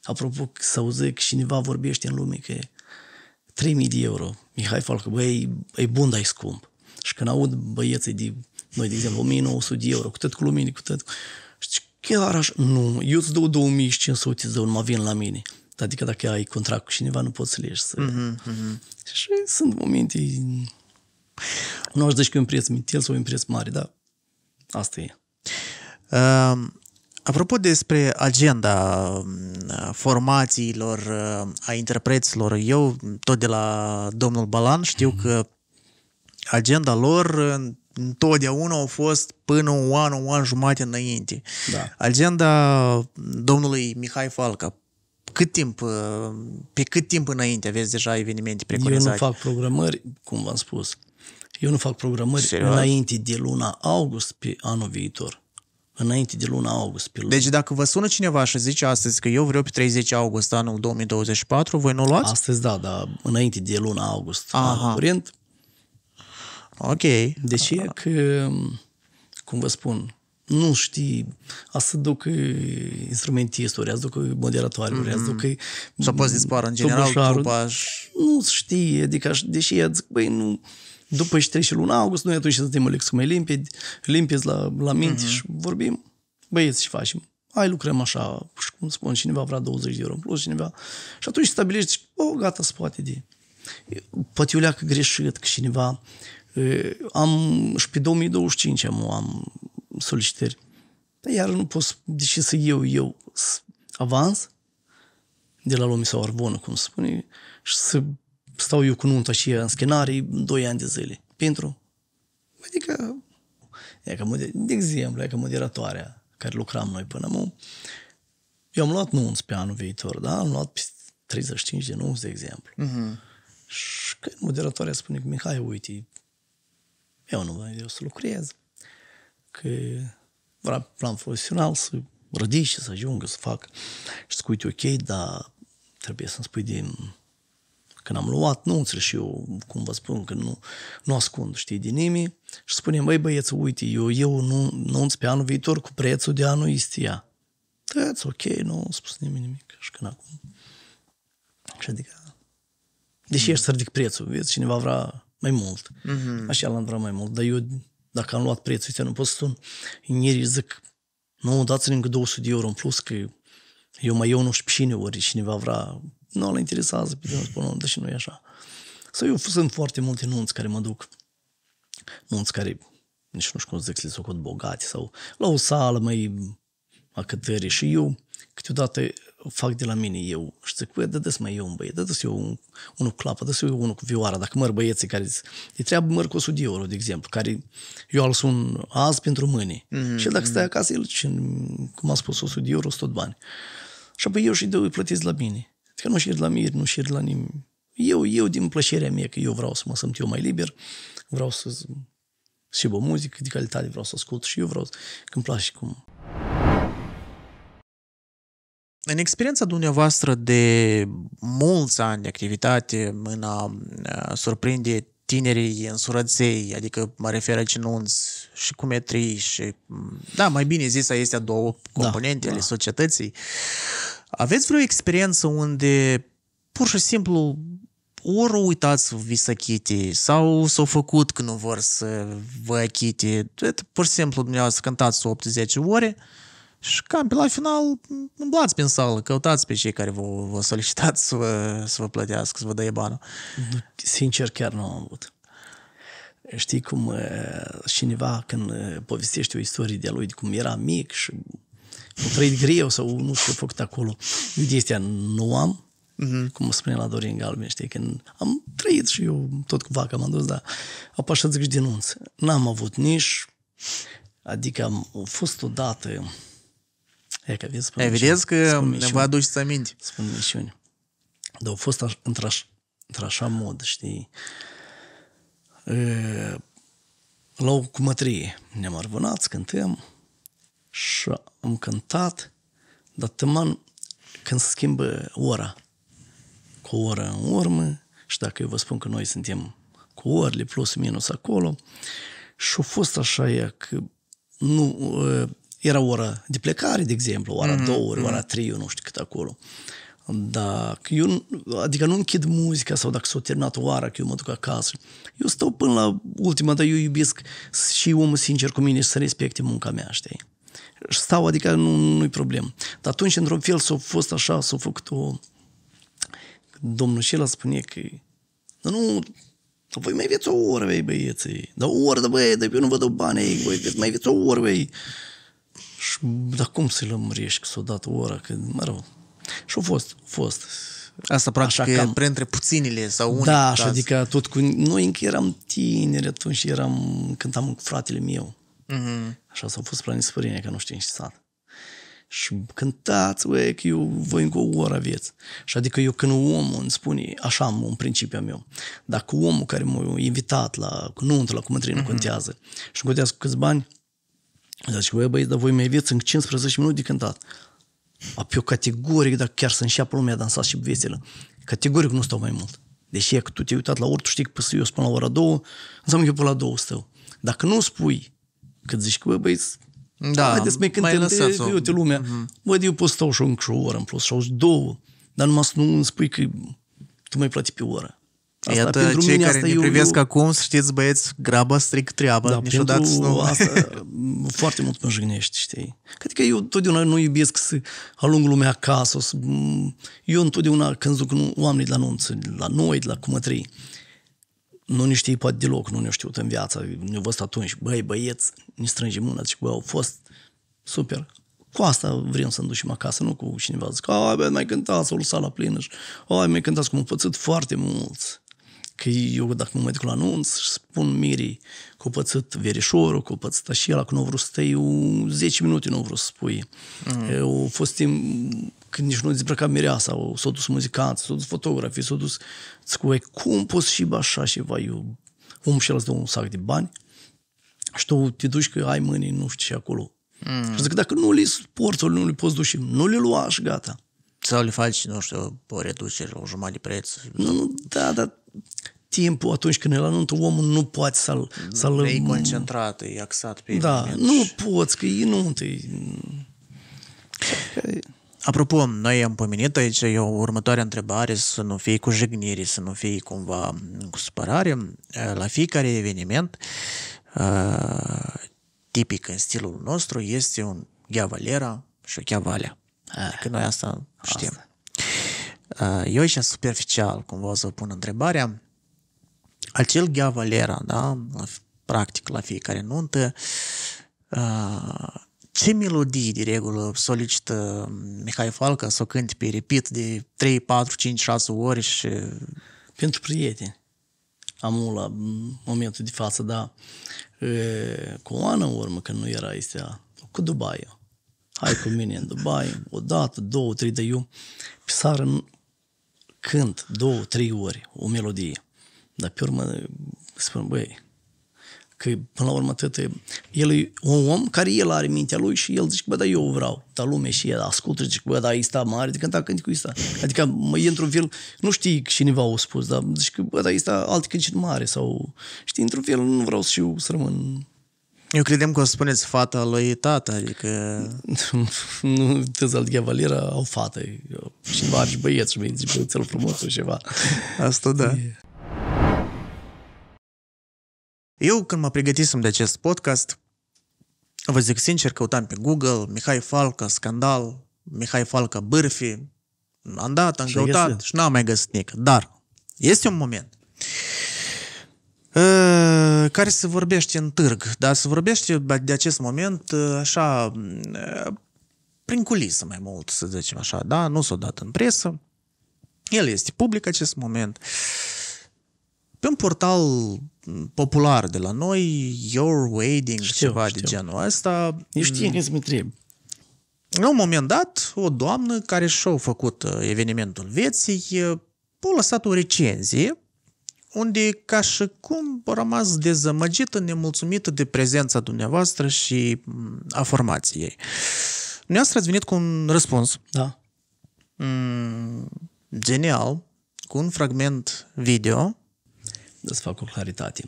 apropo, să auzi că cineva vorbește în lume că 3000 de euro. Mihai Falcă, băi, e bun, dar e scump. Și când aud băieții de, noi, de exemplu, 1900 de euro, cu tot cu lumini, cu tot... Și chiar așa, nu, eu îți dau 2500, îți dau, nu mă vin la mine. Adică dacă ai contract cu cineva, nu poți să le ieși să... Mm-hmm. Și sunt momente... Nu aș zice că e un preț mitel sau un preț mare, dar asta e. Um Apropo despre agenda mm, formațiilor, a interpreților, eu tot de la domnul Balan știu că agenda lor întotdeauna au fost până un an, un an jumate înainte. Da. Agenda domnului Mihai Falca, cât timp, uh, pe cât timp înainte aveți deja evenimente preconizate? Eu nu fac programări, cum v-am spus. Eu nu fac programări Serios? înainte de luna august pe anul viitor înainte de luna august. Pe luna. Deci dacă vă sună cineva și zice astăzi că eu vreau pe 30 august anul 2024, voi nu luați? Astăzi da, dar înainte de luna august. Aha. Curent. Ok. De ce? Că, cum vă spun, nu știi, asta duc a asta duc moderatorul, mm-hmm. asta duc... Să poți dispara în general trupa Nu știi, adică, deși, zic, băi, nu după ce trece luna august, noi atunci suntem o mai limpede, limpezi la, la minte uh-huh. și vorbim, băieți, și facem. Hai, lucrăm așa, și cum spun, cineva vrea 20 de euro în plus, cineva. Și atunci stabilești, o, gata, se poate de. Poate eu leacă greșit, că cineva... Am, și pe 2025 am, am solicitări. Dar iar nu pot, deși să eu, eu avans de la lumii sau arbonă, cum se spune, și să stau eu cu nunta și în schinare 2 ani de zile. Pentru? Adică, e că, de exemplu, e că moderatoarea care lucram noi până acum, eu am luat nunți pe anul viitor, da? Am luat 35 de nunți, de exemplu. Uh-huh. Și când moderatoarea spune că, Mihai, uite, eu nu vreau să lucrez, că vreau plan profesional să rădice, să ajungă, să fac. Și să uite, ok, dar trebuie să-mi spui din când am luat nunțile și eu, cum vă spun, că nu, nu ascund, știi, din nimic, și spunem, băi băieți, uite, eu, eu nu, nu pe anul viitor cu prețul de anul istia. That's da, ok, nu a spus nimeni nimic. Și când acum... Și adică... Deși mm. ești să ridic prețul, vezi, cineva vrea mai mult. Mm-hmm. Așa l-am vrea mai mult, dar eu dacă am luat prețul, uite, nu pot să spun, ieri zic, nu, dați-ne încă 200 de euro în plus, că eu mai eu nu știu cine ori cineva vrea nu le interesează pe Dumnezeu, până de ce nu e așa. Să eu sunt foarte multe nunți care mă duc, nunți care nici nu știu cum să zic, le socot bogați sau la o sală mai acătări și eu câteodată fac de la mine eu și zic, băi, dă mai eu un băiet, dă eu un, unul cu clapă, dă eu unul cu vioara, dacă măr băieții care îi treabă măr cu 100 de euro, de exemplu, care eu al sun azi pentru mâine. Mm-hmm. Și dacă stai mhm. acasă, el, cum a spus, 100 de euro, 100 de bani. Și apoi eu și de îi plătesc la mine că nu șir la miri, nu șir la nimic. Eu, eu, din plăcerea mea, că eu vreau să mă simt eu mai liber, vreau să și o muzică de calitate, vreau să ascult și eu vreau că îmi place cum. În experiența dumneavoastră de mulți ani de activitate în a surprinde tinerii în surăței, adică mă refer la cinunți și cu metrii și, da, mai bine zis, este două da, componente da, ale da. societății. Aveți vreo experiență unde pur și simplu ori uitați vi să achite sau s-au făcut că nu vor să vă achite. Deci, pur și simplu dumneavoastră cântați 8-10 ore și cam pe la final îmblați prin sală, căutați pe cei care vă, vă solicitați să vă, să vă plătească, să vă dăie banul. Sincer, chiar nu am avut. Știi cum cineva când povestește o istorie de-a lui, de cum era mic și o trăit greu sau nu știu, făcut acolo. Eu de nu am, Mm-hmm. Cum spune la Dorin Galben, știi, când am trăit și eu tot cu vaca m-am dus, dar apașa zic și denunț. N-am avut nici, adică am fost odată, e că vezi, spune Evident că vă aduceți aminte. Spun misiune. Dar au fost într-aș, într-așa mod, știi, e, la o cumătrie ne-am arvânat, cântăm, și am cântat, dar tăman când schimbă ora, cu o oră în urmă, și dacă eu vă spun că noi suntem cu orile plus minus acolo, și a fost așa e că nu, uh, era ora de plecare, de exemplu, ora mm-hmm. două, ori, mhm. ora trei, eu nu știu cât acolo. Dacă eu, adică nu închid muzica sau dacă s-a terminat o oara, că eu mă duc acasă. Eu stau până la ultima, dar eu iubesc și omul sincer cu mine și să respecte munca mea, știi? Stau, adică nu, nu-i problem. Dar atunci, într-un fel, s-a fost așa, s-a făcut o... Domnul El spune că... Dar nu, dar voi mai veți o oră, băi, băieții. Dar o oră, da, băi, dar eu nu vă dau bani, ei, voi veți mai veți o oră, băi. Și, dar cum să-i lămurești că s a dat o oră? Că, mă rog. Și a fost, a fost. Asta practic așa, cam... printre puținile sau unii. Da, azi. adică tot cu... Noi încă eram tineri atunci, eram, cântam cu fratele meu. Mm-hmm. Așa s-au pus prea nispărine, că nu știu nici sat. Și cântați, ue, că eu voi încă o oră vieți. Și adică eu când omul îmi spune, așa am un principiu al meu, dacă omul care m-a invitat la nuntă, la cum mm-hmm. contează, și contează cu câți bani, zice, ue, băi, dar voi mai vieți în 15 minute de cântat. A, o categoric, dacă chiar să înșeapă lumea dansat și veselă, categoric nu stau mai mult. Deși e că tu te-ai uitat la ori, tu știi că până eu spun la ora două, înseamnă că eu pe la două stau. Dacă nu spui cât zici că, bă, băi, da, haideți, mai cântăm mai lăsați că, uite, lumea, mm-hmm. bă, eu pot stau și încă și o oră în plus, și două, dar numai să nu îmi spui că tu mai plăti pe oră. Asta, Iată, pentru cei mine, care asta ne eu, privesc eu... acum, să știți, băieți, grabă, stric treaba, da, niciodată nu... asta foarte mult mă jignești, știi? Adică eu totdeauna nu iubesc să alung lumea acasă, să... eu întotdeauna când zic nu, oamenii de la nunță, la noi, de la cum trăi, nu ne știi poate deloc, nu ne știut în viață, ne-au văzut atunci, băi băieți, ne strângem mâna, zic, băi, au fost super. Cu asta vrem să ducem acasă, nu cu cineva, zic, ai, băi, mai cântați, o la plină și, ai, mai cântați cum pățit foarte mult? Că eu, dacă mă mai duc la anunț spun mirii cu o pățit verișorul, că o pățit așa, că nu au vrut să stai 10 minute, nu au vrut să spui. Mm. Au fost timp, când nici nu dezbrăca mireasa, o, s-a dus muzicanță, s-a dus fotografii, s-a dus țcuie, cum poți și așa și eu om și dă un sac de bani și tu te duci că ai mâini, nu știu ce acolo. Mm. Și zic, dacă nu le porți, nu le poți duce, nu le lua și gata. Sau le faci, nu știu, o reducere, o jumătate de preț. Nu, nu, da, dar timpul atunci când el anuntă, omul nu poate să-l... să-l e concentrat, e axat pe... Da, nu poți, că e inuntă. E... Mm. Apropo, noi am pomenit aici, o următoare întrebare, să nu fie cu jignire, să nu fie cumva mm, cu supărare. Eh, la fiecare eveniment eh, tipic în stilul nostru este un gheavalera și o gheavalea. Adică noi asta știm. Asta. Eh, eu aici superficial, cumva o să pun întrebarea. Acel gheavalera, da, practic la fiecare nuntă, ce melodii de regulă solicită um, Mihai Falca să o cânti pe repeat de 3, 4, 5, 6 ori și... Pentru prieteni. Am la momentul de față, da. E, cu o ană în urmă, când nu era este cu Dubai. Hai cu mine în Dubai, o dată, două, trei, de eu pe sară cânt două, trei ori o melodie. Dar pe urmă spun, băi, că până la urmă tătă, el e un om care el are mintea lui și el zice, bă, da, eu vreau, dar lume și el ascultă, zice, bă, da, ăsta mare, de adică, da, cânta cu ăsta. Adică mă e într-un fel, nu știi că cineva o spus, dar zice că, bă, da, ăsta alt cântec mare sau, știi, într-un fel nu vreau să eu să rămân eu credem că o spuneți fata lui tata, adică... nu, tăzal de valiera, au fată, cineva are și băieți și băieți, băiețel frumos sau ceva. Asta da. Yeah. Eu, când mă pregătisem de acest podcast, vă zic sincer, căutam pe Google Mihai Falcă, scandal, Mihai Falcă, bârfi. Am dat, am și căutat și n-am mai găsit nică. Dar este un moment care se vorbește în târg, dar se vorbește de acest moment așa prin culisă mai mult, să zicem așa, da? Nu s-a dat în presă. El este public acest moment. Pe un portal popular de la noi, Your Wedding, știu, ceva știu. de genul ăsta. Eu știu mm. ce mi trebuie. La un moment dat, o doamnă care și-a făcut uh, evenimentul vieții uh, a lăsat o recenzie unde ca și cum a rămas dezamăgită, nemulțumită de prezența dumneavoastră și mm, a formației. Dumneavoastră ați venit cu un răspuns. Da. Mm, genial, cu un fragment video să fac o claritate.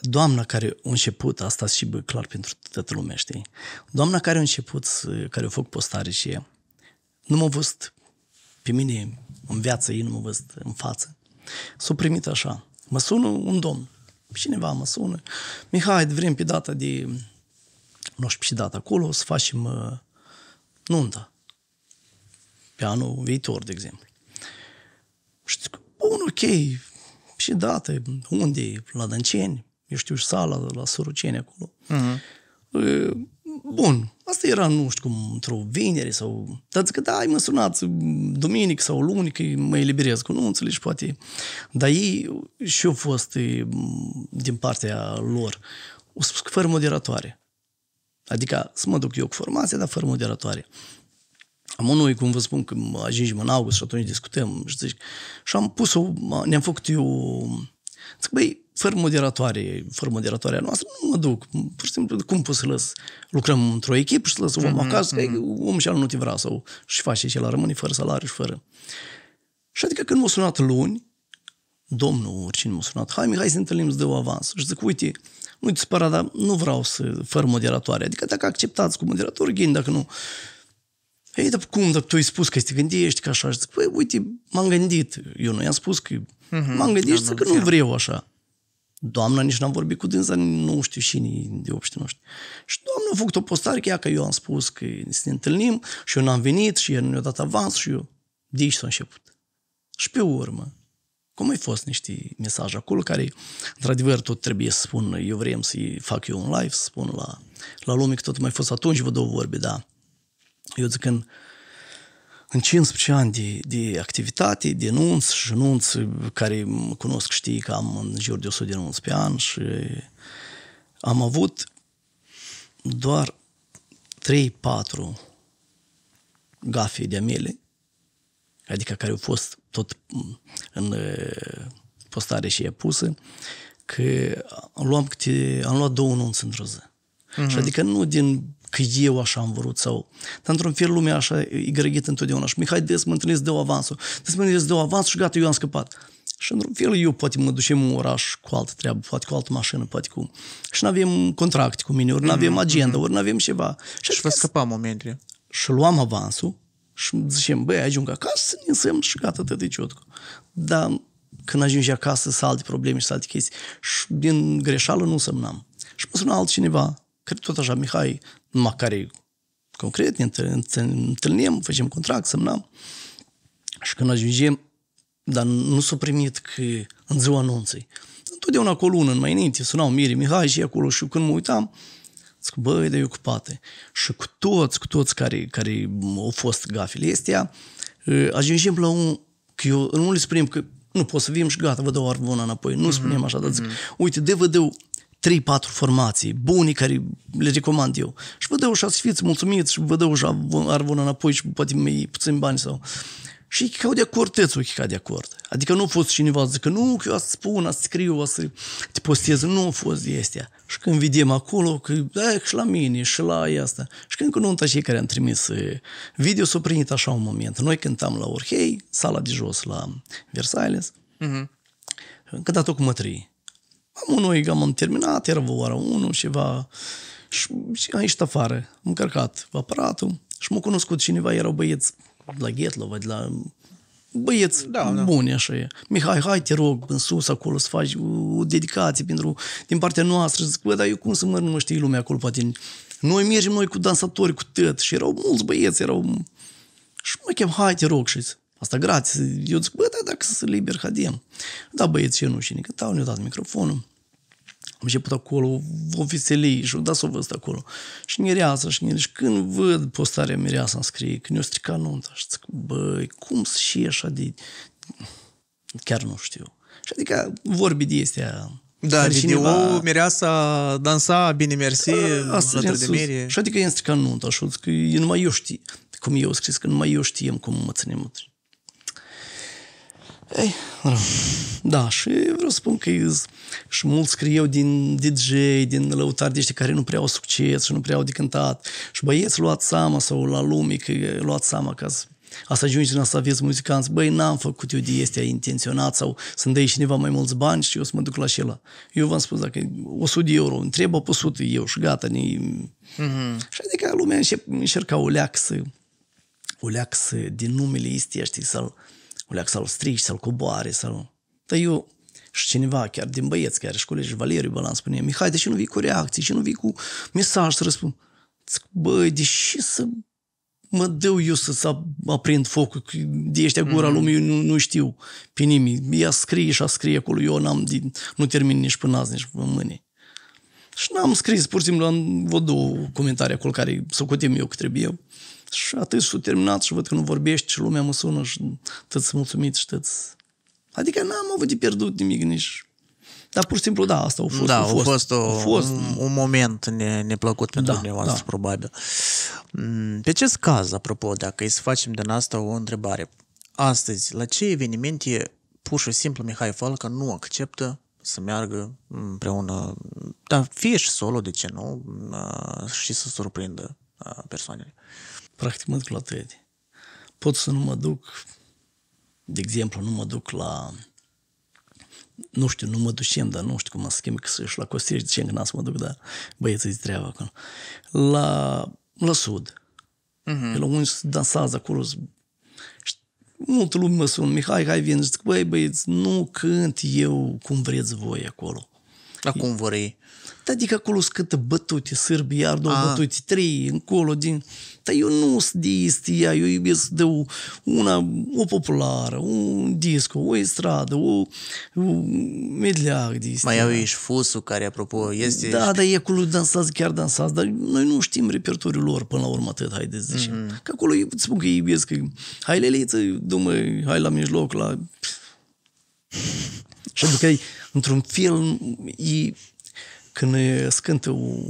Doamna care a început, asta și clar pentru toată lumea, știi? Doamna care a început, care a făcut postare și e, nu m-a văzut pe mine în viață, ei nu m-a văzut în față. S-a primit așa. Mă sună un domn, cineva mă sună. Mihai, vrem pe data de, nu știu pe data acolo, să facem uh, nunta. Pe anul viitor, de exemplu. Și zic, bun, ok, și date, unde la Dânceni, eu știu, și sala la Suruceni acolo. Uh-huh. bun, asta era, nu știu cum, într-o vineri sau... Dar zic că da, ai mă sunați duminic sau luni că mă eliberez, că nu înțelegi poate. Dar ei și au fost din partea lor, spus că fără moderatoare. Adică să mă duc eu cu formația, dar fără moderatoare. Am unul, cum vă spun, că ajungem în august și atunci discutăm și și am pus o, ne-am făcut eu, zic, băi, fără moderatoare, fără moderatoarea noastră, nu mă duc. Pur și simplu, cum pot să lăs? Lucrăm într-o echipă și să lăs omul mm-hmm, acasă, mm-hmm. că mhm. omul și nu te vrea sau și face și la rămâne fără salariu și fără. Și adică când m-a sunat luni, domnul oricine m-a sunat, hai hai să întâlnim, să dă o avans. Și zic, uite, nu i dar nu vreau să fără moderatoare. Adică dacă acceptați cu moderator, ghin, dacă nu. Ei, dar cum, dar tu ai spus că te gândești că așa? Și zic, păi, uite, m-am gândit. Eu nu i-am spus că mm-hmm. m-am gândit da, că da, nu vreau așa. Doamna nici n-am vorbit cu dânsa, nu știu nici de obște, nu știu. Și doamna a făcut o postare că ea, că eu am spus că să ne întâlnim și eu n-am venit și el nu i-a dat avans și eu. De aici s-a început. Și pe urmă, cum ai fost niște mesaje acolo care, într-adevăr, tot trebuie să spun, eu vrem să fac eu un live, să spun la, la lume că tot mai fost atunci vă două vorbe, da eu zic, în, în 15 ani de, de activitate, de nunți și nunți care mă cunosc, știi că am în jur de 100 de nunți pe an și am avut doar 3-4 gafe de amele, adică care au fost tot în postare și e pusă, că am luat, câte, am luat două nunți într-o zi. Mm-hmm. Și mhm. adică nu din că eu așa am vrut sau... Dar într-un fel lumea așa e grăghită întotdeauna și Mihai des mă întâlnesc, o avansul. Des mă întâlnesc, o avansul și gata, eu am scăpat. Și într-un fel eu poate mă ducem în oraș cu altă treabă, poate cu altă mașină, poate cu... Și nu avem contract cu mine, ori mm-hmm, nu avem agenda, mm-hmm. ori nu avem ceva. Și, și vă scăpa momentul. Și luam avansul și zicem, băi, ajung acasă să ne însemn și gata, tot de ciotcu. Dar când ajungi acasă, sunt alte probleme și alte chestii. Și din greșeală nu semnam. Și mă sună altcineva cred tot așa, Mihai, numai care concret, ne întâlnim, facem contract, semnăm. Și când ajungem, dar nu s-a primit că în ziua anunței. Întotdeauna cu o lună mai înainte sunau Mire, Mihai și acolo și când mă uitam, zic, băi, de ocupate. Și cu toți, cu toți care, care au fost gafele astea, ă, ajungem la un, că eu nu le spunem că nu pot să vim și gata, vă dau arvona înapoi. Nu mm-hmm. spunem așa, dar zic, mhm. uite, de ul 3-4 formații bune care le recomand eu. Și vă dă și să fiți mulțumiți și vă dă ușa ar vă înapoi și poate mi puțin bani sau... Și e ca de acord, tățul e de acord. Adică nu a fost cineva să zică, nu, că eu să spun, să scriu, să te postez, nu a fost este. Și când vedem acolo, că da, și la mine, și la asta. Și când nunta cei care am trimis video s-a primit așa un moment. Noi cântam la Orhei, sala de jos la Versailles, uh-huh. Mhm. cântat-o cu mătrii. Am unul egam, am terminat, era ora 1 ceva și, și am ieșit afară. Am încărcat aparatul și m-a cunoscut cineva, erau băieți la Ghetlova, de la băieți da, da. buni, așa e. Mihai, hai, te rog, în sus, acolo, să faci o dedicație pentru, din partea noastră. Zic, bă, dar eu cum să mă nu știi lumea acolo, poate. Noi mergem noi cu dansatori, cu tăt. Și erau mulți băieți, erau... Și mă chem, hai, te rog, și Asta gratis. Eu zic, bă, da, dacă sunt liber, hadiem. Da, băieți, ce nu știu, că tau, da, ne au dat microfonul. Am început acolo, o veselii și o da să o văd acolo. Și mireasa și mireasa. Și când văd postarea mireasa, îmi scrie că ne-o strica nunta. Și zic, băi, cum să și așa de... Chiar nu știu. Și adică vorbi de astea da, video, cineva... o mireasa dansa, bine mersi, Asta de mere. Și adică e în strica nunta, și că numai eu știu. Cum eu scris, că numai eu știem cum mă ținem ei, da, și vreau să spun că și mulți scriu din DJ, din lăutari de care nu prea au succes și nu prea au de cântat. Și băieți luat seama sau la lume că luat seama că să ajungi în asta aveți muzicanți, băi, n-am făcut eu de este intenționat sau să-mi dai cineva mai mulți bani și eu să mă duc la șela. Eu v-am spus, dacă 100 de euro, întreb 100 eu și gata. Ne... Mm-hmm. Și adică lumea încerca o leac să o leac să, din numele este, știi, să-l spunea să-l strici, să-l coboare, să-l... Dar eu și cineva chiar din băieți, chiar și colegi, Valeriu Bălan spunea, Mihai, de ce nu vii cu reacții, ce nu vii cu mesaj să răspund? Zic, băi, de ce să mă dau eu să aprind focul, de ăștia gura mm-hmm. lumii, eu nu, nu știu pe nimeni. Ea scrie și a scrie acolo, eu n-am, nu termin nici până azi, nici până mâine. Și n-am scris, pur și simplu am văd două comentarii acolo care să s-o eu că trebuie și atât s-a terminat și văd că nu vorbești și lumea mă sună și tăți mulțumit și tăți... Adică n-am avut de pierdut nimic nici dar pur și simplu, da, asta a fost. Da, a fost, fost, o, a fost. Un, un moment ne, neplăcut pentru da, dumneavoastră, da. probabil. Mm, pe ce caz, apropo, dacă îi să facem din asta o întrebare, astăzi, la ce evenimente pur și simplu Mihai Falca nu acceptă să meargă împreună, dar fie și solo, de ce nu, mm, și să surprindă persoanele? Uh, practic mă duc la trei. Pot să nu mă duc, de exemplu, nu mă duc la nu știu, nu mă ducem, dar nu știu cum mă schimb, că și la Costești ziceam că n-am să mă duc, dar băieții îți treabă acolo. La, la sud. Uh-huh. Mhm. Pe la unde dansează acolo, multă lume mă sună, Mihai, hai vin, zic, băi băieți, nu cânt eu cum vreți voi acolo. Dar cum vrei? Adică acolo sunt câte bătute, sârbi, iar două ah. bătute, trei, încolo, din... Dar eu nu sunt de istia, eu iubesc de o, una, o populară, un disco, o estradă, o, o medleag de istia. Mai au și fusul care, apropo, este... Da, dar e cu lui dansați, chiar dansați, dar noi nu știm repertoriul lor până la urmă atât, haideți, zicem. Mm-hmm. Că acolo îți spun că iubesc, că hai leliță, dumă, hai la mijloc, la... Și adică, într-un film, e, când scântă o,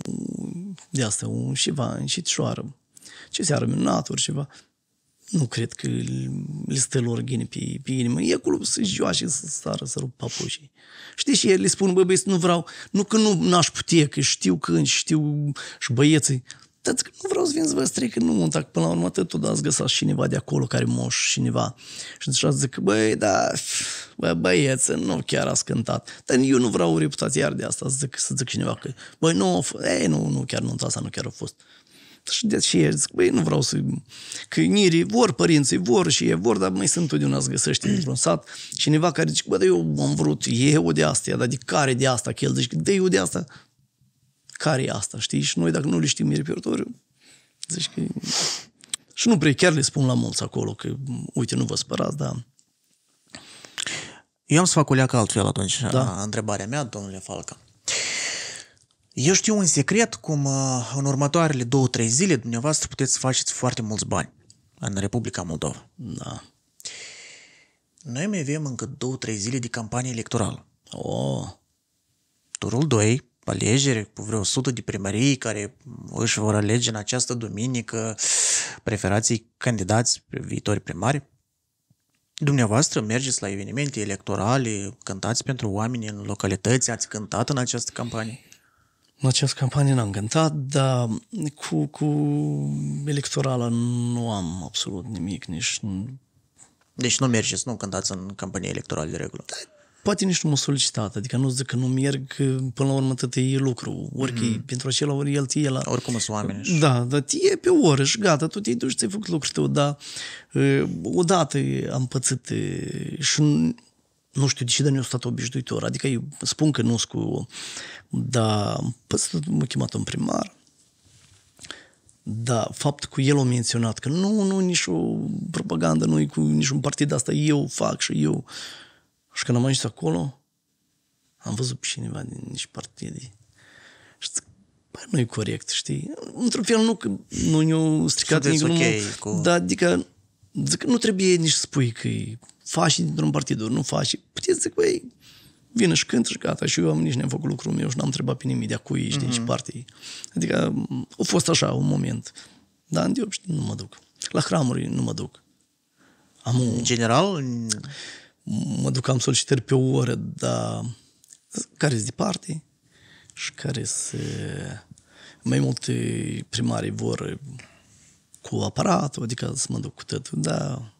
de asta, un și încetșoară, ce se seară minunată, oriceva. Nu cred că le stă lor ghine pe, pe inimă. E acolo să joace, să sară, să rup papușii. Știi, și el le spun, băi, băieți, nu vreau, nu că nu n-aș putea, că știu când, știu și băieții. Dar că nu vreau să vin să vă stric nu mă dacă până la urmă tot ați găsat cineva de acolo care moș cineva. Și deci ați zic, băi, da, bă, băieță, nu chiar a cântat. Dar eu nu vreau reputația iar de asta, să zic, să zic cineva că, băi, nu, ei, nu, nu, chiar nu, asta nu chiar a fost. Și de aceea zic, băi, nu vreau să... Că nirii vor, părinții vor și ei vor, dar mai sunt totdeauna să găsești într-un sat cineva care zice, bă, dar eu am vrut, eu de asta, dar de care de asta, că el zice, de eu de asta, care e asta, știi? Și noi, dacă nu le știm repertoriu, zici că... Și nu prea chiar le spun la mulți acolo că, uite, nu vă spărați, dar... Eu am să fac o leacă altfel atunci, da. întrebarea mea, domnule Falca. Eu știu un secret cum uh, în următoarele două-trei zile dumneavoastră puteți să faceți foarte mulți bani în Republica Moldova. Da. Noi mai avem încă două-trei zile de campanie electorală. Oh. Turul 2, alegeri cu vreo 100 de primării care își vor alege în această duminică preferații candidați viitori primari. Dumneavoastră mergeți la evenimente electorale, cântați pentru oameni în localități, ați cântat în această campanie? în această campanie n-am cântat, dar cu, cu electorala nu am absolut nimic, nici... Deci nu mergeți, nu cântați în campanie electorală de regulă. Da, poate nici nu mă solicitat, adică nu zic că nu merg, până la urmă tot e lucru, orică mm pentru acela, ori el ție la... Oricum sunt oameni. Da, dar ție pe oră și gata, tu te-ai dus, ți-ai făcut lucrul tău, dar odată am pățit și nu știu de ce, nu a stat obișnuitor. Adică eu spun că nu cu... Dar m-a păi chemat un primar, da, fapt cu el o menționat că nu, nu, nici o propagandă, nu e cu niciun partid asta, eu fac și eu. Și când am ajuns acolo, am văzut pe cineva din nici partide. Și păi, nu e corect, știi? Într-un fel nu, că nu ne-au stricat nimic, okay cu... dar adică zic, nu trebuie nici să spui că e faci dintr-un partid, nu faci. Puteți zic, băi, vin și cânt și gata. Și eu am, nici ne am făcut lucrul meu și n-am întrebat pe nimeni de-a cui ești, mm-hmm. de aici Adică a fost așa, un moment. Dar eu nu mă duc. La hramuri nu mă duc. Am un... În general? Mă duc, am solicitări pe o oră, dar care sunt departe și care se... Mai multe primarii vor cu aparatul, adică să mă duc cu totul, dar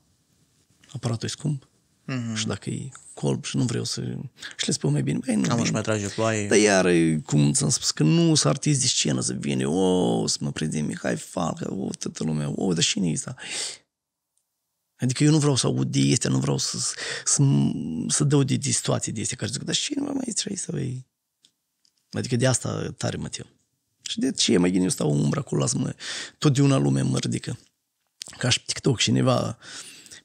aparatul e scump mm-hmm. și dacă e colb și nu vreau să... Și le spun mai bine, băi, nu... Am și mai trage ploaie. Dar iar, cum ți-am spus, că nu sunt artist de scenă să vine, o, să mă prinde Mihai Falcă, o, toată lumea, o, dar și asta? Adică eu nu vreau să aud de este, nu vreau să, să, să dau de, de situații de este, care zic, dar cine mai mai trăi să vei? Adică de asta tare mă tem. Și de ce mai bine eu stau umbra cu las mă, totdeauna lumea mă ridică. Ca și TikTok, și cineva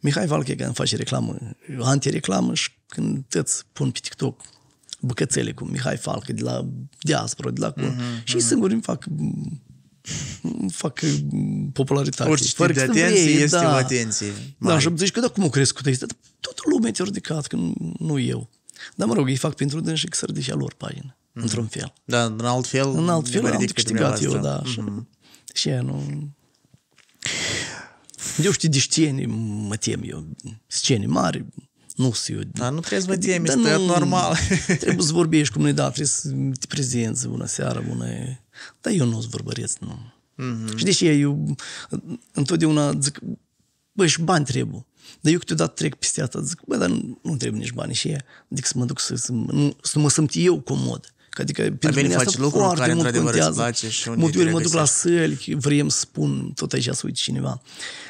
Mihai Valchegan face reclamă, anti-reclamă și când îți pun pe TikTok bucățele cu Mihai Falcă de la Diaspora, de la... Mm-hmm. Și mhm. singuri îmi fac fac popularitate. Orice fără de atenție vrei, este da. o atenție. Da, și zici că da, cum o crescut este? Toată lumea te-a ridicat, că nu eu. Dar mă rog, ei fac pentru dânsi că sărdișa lor pagină, mm-hmm. într-un fel. Da, în alt fel. În alt fel am câștigat eu, da. Mm-hmm. Și, mhm. și e nu... Eu știu de scene, mă tem eu, scene mari, nu sunt eu. Da, nu trebuie să vă adică, temi, da, nu, normal. trebuie să vorbești cum ne da, trebuie să te prezenți, bună seara, bună... Dar eu nu-ți vorbăresc, nu. Mm-hmm. Și deși eu întotdeauna zic, bă, și bani trebuie. Dar eu câteodată trec peste asta, zic, bă, dar nu, nu trebuie nici bani și ea, adică să mă duc să, să, nu, să mă simt eu comod. Adică pentru mine faci asta lucruri foarte care, mult contează. multe ori mă duc la săli, vrem să spun, tot aici să uit cineva,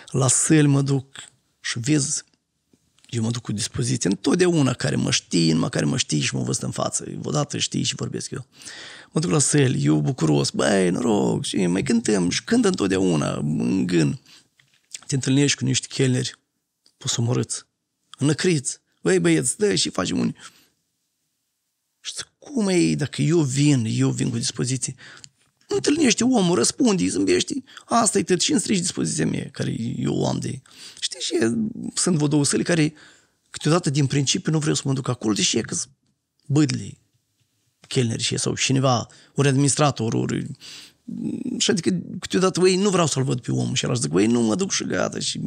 la săli mă duc și vezi eu mă duc cu dispoziție întotdeauna care mă știi, numai care mă știi și mă văd în față. Odată știi și vorbesc eu. Mă duc la săli, eu bucuros, băi, noroc, și mai cântăm și cânt întotdeauna, în gând. Te întâlnești cu niște chelneri, poți să omorâți, înăcriți. Băi, băieți, dă și facem unii cum e dacă eu vin, eu vin cu dispoziții? Întâlnește omul, răspunde, zâmbește. Asta e tot și înstrigi dispoziția mea care eu o am de Știi, și sunt vă două săli care câteodată din principiu nu vreau să mă duc acolo, deși e că bădli, chelneri și sau cineva, ori administrator, ori și adică câteodată, ei, nu vreau să-l văd pe omul și aș zic, ei, nu mă duc și gata și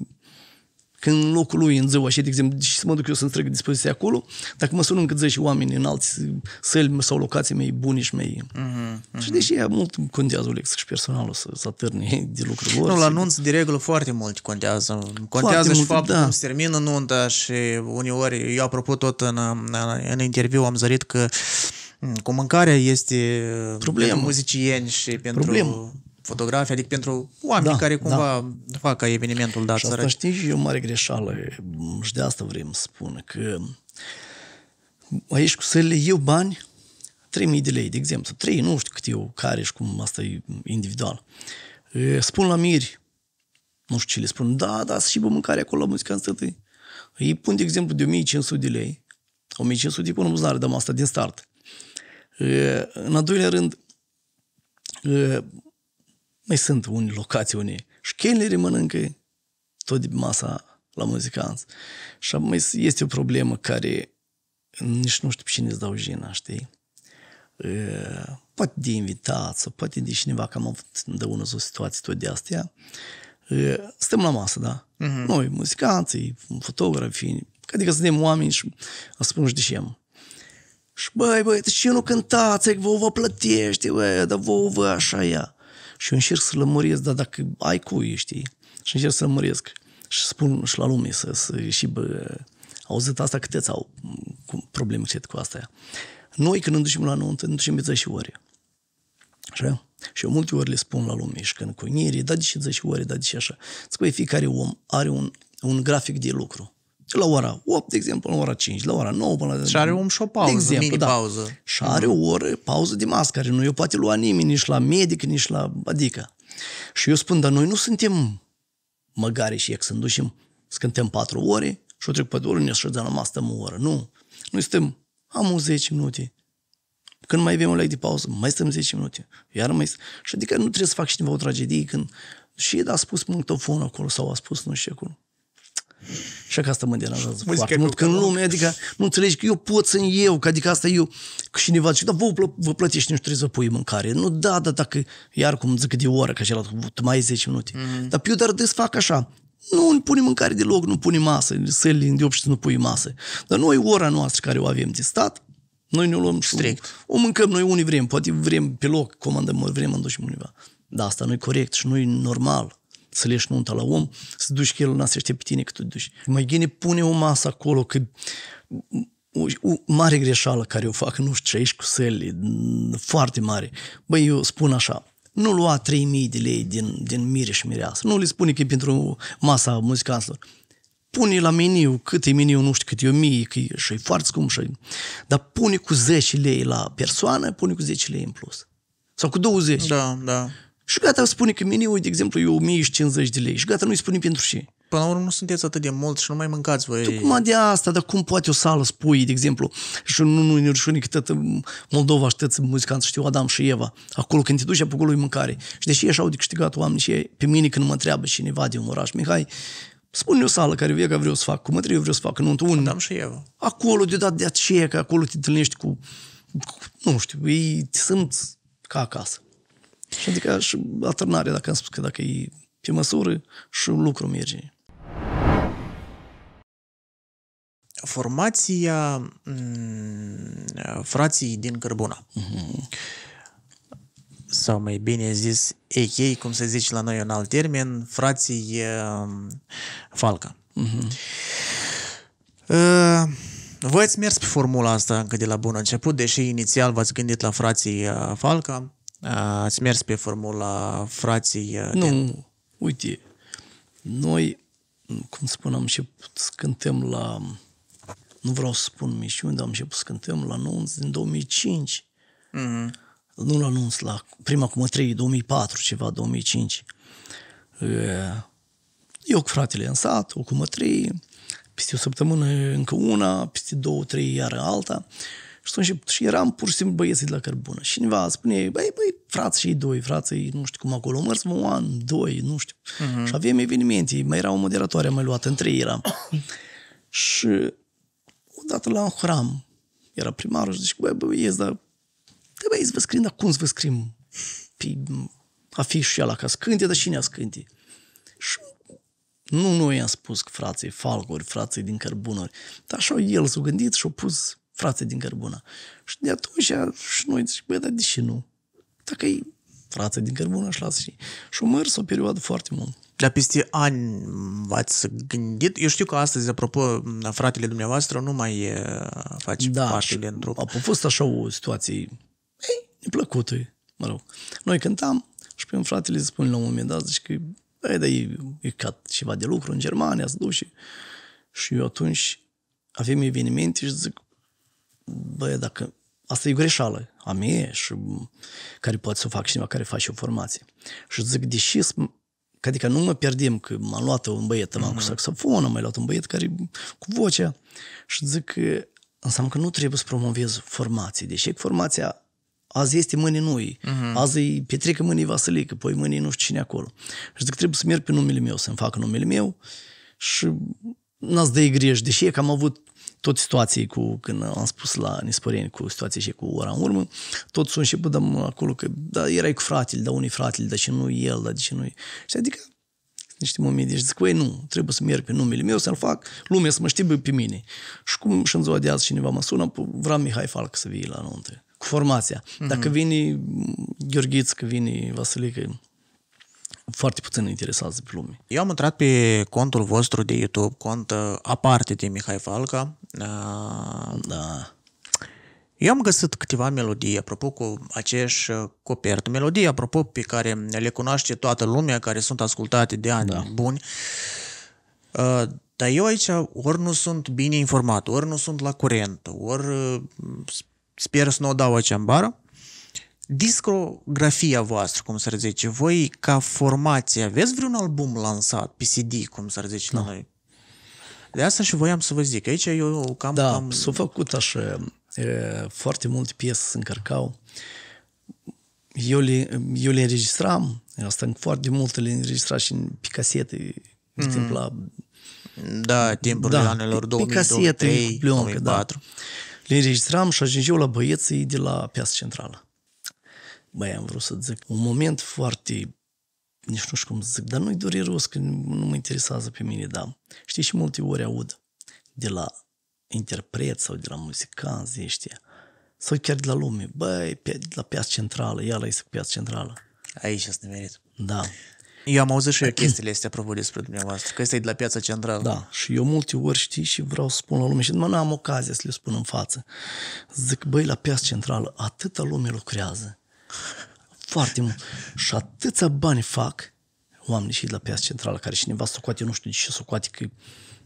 când în locul lui, în ziua și, de exemplu, și să mă duc eu să-mi strâng dispoziția acolo, dacă mă sună încă 10 oameni în alți săli sau locații mei, și mei. Uh-huh, uh-huh. Și deși ea mult contează Olex și personalul să, să atârne de lucruri Nu, la anunț de regulă foarte mult contează. Contează foarte și mult, faptul da. cum se termină nunta și uneori, eu apropo tot în, în, în interviu am zărit că cu mâncarea este Problemă. pentru muzicieni și pentru Problemă fotografii, adică pentru oameni da, care cumva da. fac ca evenimentul dat. Și asta știi și o mare greșeală și de asta vrem să spun că aici cu să le iau bani 3.000 de lei, de exemplu, 3, nu știu cât eu, care și cum, asta e individual. Spun la miri, nu știu ce le spun, da, da, și bă mâncare acolo, la muzica stătă. Îi pun, de exemplu, de 1.500 de lei, 1.500 de pun în buzunare, dăm asta din start. În al doilea rând, mai sunt unii locații unii șchelere mănâncă tot de masa la muzicanți. Și mai este o problemă care nici nu știu cine îți dau jina, știi? Poate de invitat sau poate de cineva, că am avut de unul o situație tot de astea. Stăm la masă, da? Uh-huh. Noi, muzicanții, fotografii, adică suntem oameni și spun și deșem. Și băi, băi, de ce nu cântați? Că adică vă vă plătește, băi, dar vă, vă așa ea și eu încerc să lămuriesc, dar dacă ai cui, știi, și încerc să lămuriesc și spun și la lume să, să și bă, auzit asta câte au cu probleme cu, cu asta. Noi când ne ducem la nuntă, ne ducem de 10 ori. Așa? Și eu multe ori le spun la lume și când cu da de ce 10 ori, da de ce așa. Spui, fiecare om are un, un grafic de lucru ce la ora 8, de exemplu, la ora 5, la ora 9, până la... Și are om și o pauză, de exemplu, da. pauză Și are mhm. o oră, pauză de mascare, nu o poate lua nimeni, nici la medic, nici la... Adică. Și eu spun, dar noi nu suntem măgari și ex îndușim, scântem patru ore și o trec pe două ne ședem la masă, o oră. Nu. Noi suntem, am 10 minute. Când mai avem o leg de pauză, mai stăm 10 minute. Iar mai... Și adică nu trebuie să fac și o tragedie când... Și el a spus punctofon acolo sau a spus nu știu acolo. Și că asta mă deranjează foarte mult. Că în lume, adică nu înțelegi că eu pot să eu, că adică asta eu, că cineva zice, dar vă, vă plătești, nu știu, trebuie să pui mâncare. Nu, da, da, dacă, iar cum zic de oră, că așa, mai 10 minute. Mm-hmm. Dar eu dar desfac așa, nu îmi pune mâncare deloc, nu pune masă, sălile de obște nu pui masă. Dar noi, ora noastră care o avem de stat, noi ne luăm Strict. o, o mâncăm noi unii vrem, poate vrem pe loc, comandăm, vrem, înducem undeva. Dar asta nu e corect și nu e normal să leși nunta la om, să duci că el nu pe tine că tu duci. Mai gine pune o masă acolo, că o, o mare greșeală care o fac, nu știu ce, aici cu sălile, foarte mare. Băi, eu spun așa, nu lua 3.000 de lei din, din mire și mireasă. Nu le spune că e pentru masa muzicanților. Pune la meniu, cât e meniu, nu știu cât e, o mie, că e, și e foarte scump. Și... Dar pune cu 10 lei la persoană, pune cu 10 lei în plus. Sau cu 20. Da, da. Și gata, îmi spune că meniul, de exemplu, e 1050 de lei și gata, nu-i spune pentru ce. Până la urmă nu sunteți atât de mult și nu mai mâncați voi. Tu cum de asta, dar cum poate o sală spui, de exemplu, și nu nu nu, că tot Moldova și tăți muzicanți știu Adam și Eva, acolo când te duci, acolo e mâncare. Și deși așa au de câștigat oameni și pe mine când mă întreabă cineva de un oraș, Mihai, spune o sală care vie că vreau să fac, cum trebuie vreau să fac, nu unde. Adam și Eva. Acolo, de dat de aceea, că acolo te întâlnești cu, cu nu știu, ei, te simți ca acasă. Și adică și atârnare, dacă am spus că dacă e pe măsură și lucru merge. Formația mm, frații din Cărbuna. Mm-hmm. Sau mai bine zis, ei, cum se zice la noi în alt termen, frații mm, Falca. Mm-hmm. Uh, voi ați mers pe formula asta încă de la bun început, deși inițial v-ați gândit la frații Falca. Ați mers pe formula frații... Uh, nu, din... uite, noi, cum spun, am început să cântăm la... Nu vreau să spun misiuni, dar am început să cântăm la anunț din 2005. Mm-hmm. Nu la anunț, la prima cum 3, 2004, ceva, 2005. Eu cu fratele în sat, o cum 3, peste o săptămână încă una, peste două, trei iară alta. Și atunci, și eram pur și simplu băieții de la cărbună. Și cineva spune, băi, băi, frați și doi, frații, nu știu cum acolo, mers un an, doi, nu știu. Uh-huh. Și aveam evenimente, mai era o moderatoare, mai luat, între ei eram. și odată la un hram, era primarul și zice, băi, băi, ies, dar, de băi, vă scrim, dar cum să vă scrim? Pe păi, afișul ăla ca scânte, dar cine a scânte? Și nu noi am spus că frații falcuri, frații din cărbunări, dar așa el s-a gândit și a pus frață din cărbună. Și de atunci și noi zic, băi, dar de ce nu? Dacă e frață din cărbună și lasă și... Și o mers o perioadă foarte mult. Dar peste ani v-ați gândit? Eu știu că astăzi, apropo, fratele dumneavoastră nu mai face da, parte în trup. A fost așa o situație, ei, neplăcută, mă rog. Noi cântam și pe un fratele îi spune la un moment dat, zice că, ei, dar e, e ca ceva de lucru în Germania, să duce. Și eu atunci avem evenimente și zic, băie, dacă asta e greșeală a mea și care poate să o fac cineva care face o formație. Și zic, deși că adică nu mă pierdem că m-am luat un băiet, m-am mm-hmm. cu saxofon, am mai luat un băiet care cu vocea și zic că înseamnă că nu trebuie să promovez formații, deși formația azi este mâine noi mm-hmm. azi e petrecă mâine e Vasilică, poi mâine nu știu cine acolo. Și zic trebuie să merg pe numele meu, să-mi fac numele meu și n-ați de greș, deși e că am avut tot situații cu, când am spus la Nispăreni cu situații și cu ora în urmă, tot sunt și bădăm acolo că da, erai cu fratele, da, unii fratele, dar și nu el, da, de ce nu Și adică niște momente deci zic, nu, trebuie să merg pe numele meu, să-l fac, lumea să mă știe pe mine. Și cum și în ziua de azi cineva mă sună, păi, vreau Mihai Falc să vii la nuntă, cu formația. Mm-hmm. Dacă vine Gheorghiț, că vine Vasilică, foarte puțin interesați de pe lume. Eu am intrat pe contul vostru de YouTube, cont uh, aparte de Mihai Falca. Uh, da. Eu am găsit câteva melodii, apropo, cu aceeași uh, copertă. Melodii, apropo, pe care le cunoaște toată lumea, care sunt ascultate de ani da. buni. Dar eu aici ori nu sunt bine informat, ori nu sunt la curent, ori sper să nu o dau aici în bară discografia voastră, cum să zice, voi ca formație aveți vreun album lansat, PCD, cum să zice da. la noi? De asta și voiam să vă zic. Aici eu cam... Da, cam... s-au făcut așa e, foarte multe piese se încărcau. Eu le, eu le înregistram, asta foarte multe le înregistram și pe casete, de mm-hmm. timp la... Da, timpul da, anilor 2003, 2004. Da. Le înregistram și ajungeau la băieții de la piața centrală băi, am vrut să zic. Un moment foarte nici nu știu cum să zic, dar nu-i dureros că nu mă interesează pe mine, dar știi și multe ori aud de la interpret sau de la muzicanți ăștia, sau chiar de la lume, băi, pe, la piața centrală, ia la piața centrală. Aici este merit, Da. Eu am auzit și eu chestiile astea apropo despre dumneavoastră, că este de la piața centrală. Da, și eu multe ori știi și vreau să spun la lume și nu am ocazia să le spun în față. Zic, băi, la piața centrală atâta lume lucrează foarte mult. Și atâția bani fac oamenii și la piața centrală, care cineva socoate, nu știu de ce socoate, că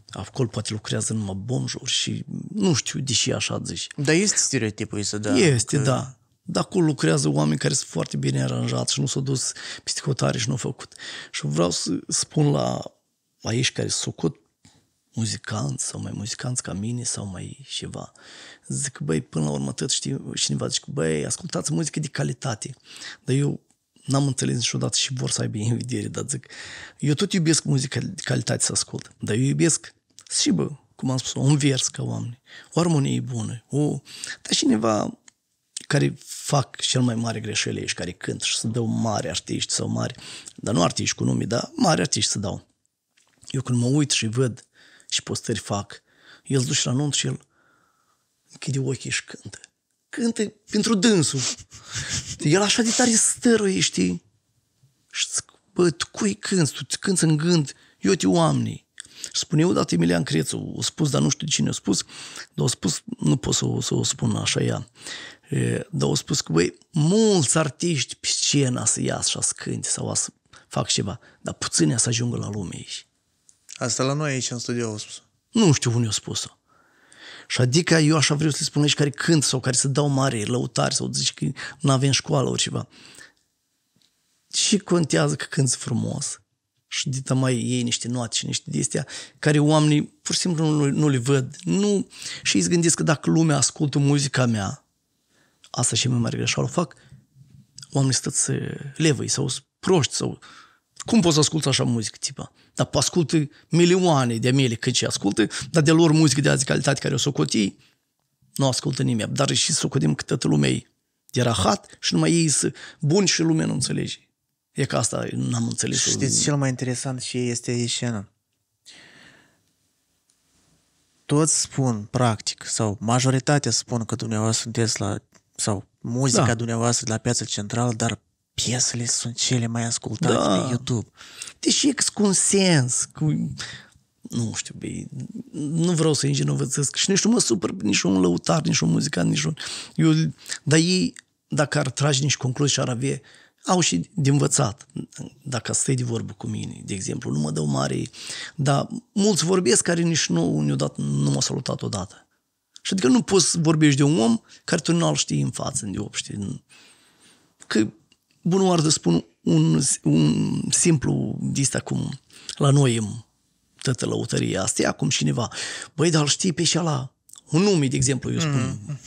acolo poate lucrează numai bonjuri și nu știu de ce așa zici. Dar este stereotipul ăsta, da? Este, că... da. Dar acolo lucrează oameni care sunt foarte bine aranjați și nu s-au dus pisticotare și nu au făcut. Și vreau să spun la, aici care sunt socot muzicanți sau mai muzicanți ca mine sau mai ceva. Uh, Zic, băi, până la urmă tot știi, cineva zice, băi, ascultați muzică de calitate. Dar eu n-am înțeles niciodată și vor să aibă invidiere, dar zic, eu tot iubesc muzica de calitate să ascult, dar eu iubesc și, bă, cum am spus, un vers ca oameni, o armonie bună, o... dar cineva care fac cel mai mare greșeli și care cânt și să dau mari artiști sau mari, dar nu artiști cu nume, dar mari artiști să dau. Eu când mă uit și văd și postări fac, el duce la nunt și el închide ochii și cântă. Cântă pentru dânsul. El așa de tare stăruie, știi? Și zic, bă, tu cui cânti? Tu cânti în gând, eu te oameni. Și spune eu, dată Emilian Crețu, o spus, dar nu știu cine a spus, dar a spus, nu pot să, să o spun așa ea, e, dar a spus că, băi, mulți artiști pe scena să iasă și să cânte sau să fac ceva, dar puține să ajungă la lume aici. Asta la noi aici în studio a spus. Nu știu unde a spus-o. Și adică eu așa vreau să le spun aici care cânt sau care să dau mare lăutari sau zici că nu avem școală sau ceva. Și contează că cânti frumos și dita mai ei niște note și niște distea care oamenii pur și simplu nu, nu le văd. Nu, și ei gândesc că dacă lumea ascultă muzica mea, asta și mai mare greșeală fac, oamenii stăți levăi sau proști sau cum poți să asculti așa muzică, tipa? dar ascultă milioane de mele cât ce ascultă, dar de lor muzică de azi calitate care o socotii, nu ascultă nimeni, dar și cotim că toată lumea e de rahat și numai ei sunt buni și lumea nu înțelege. E că asta n-am înțeles. Știți cel mai interesant și este scena? Toți spun, practic, sau majoritatea spun că dumneavoastră sunteți la, sau muzica da. dumneavoastră la piața centrală, dar piesele sunt cele mai ascultate da. pe YouTube. Deși cu un sens, cu... Nu știu, bă, nu vreau să îngenovățesc și nici nu mă supăr nici un lăutar, nici un muzicant, nici un... Eu, dar ei, dacă ar trage nici concluzii și ar avea, au și de învățat. Dacă stai de vorbă cu mine, de exemplu, nu mă dau mare, dar mulți vorbesc care nici nu, niciodată, nu m-au salutat odată. Și adică nu poți să vorbești de un om care tu nu l știi în față, de obște. că Bun, oar să spun un, un simplu dista acum la noi în toată lăutăria asta, acum cineva, băi, dar știi pe la un nume, de exemplu, eu spun, mm.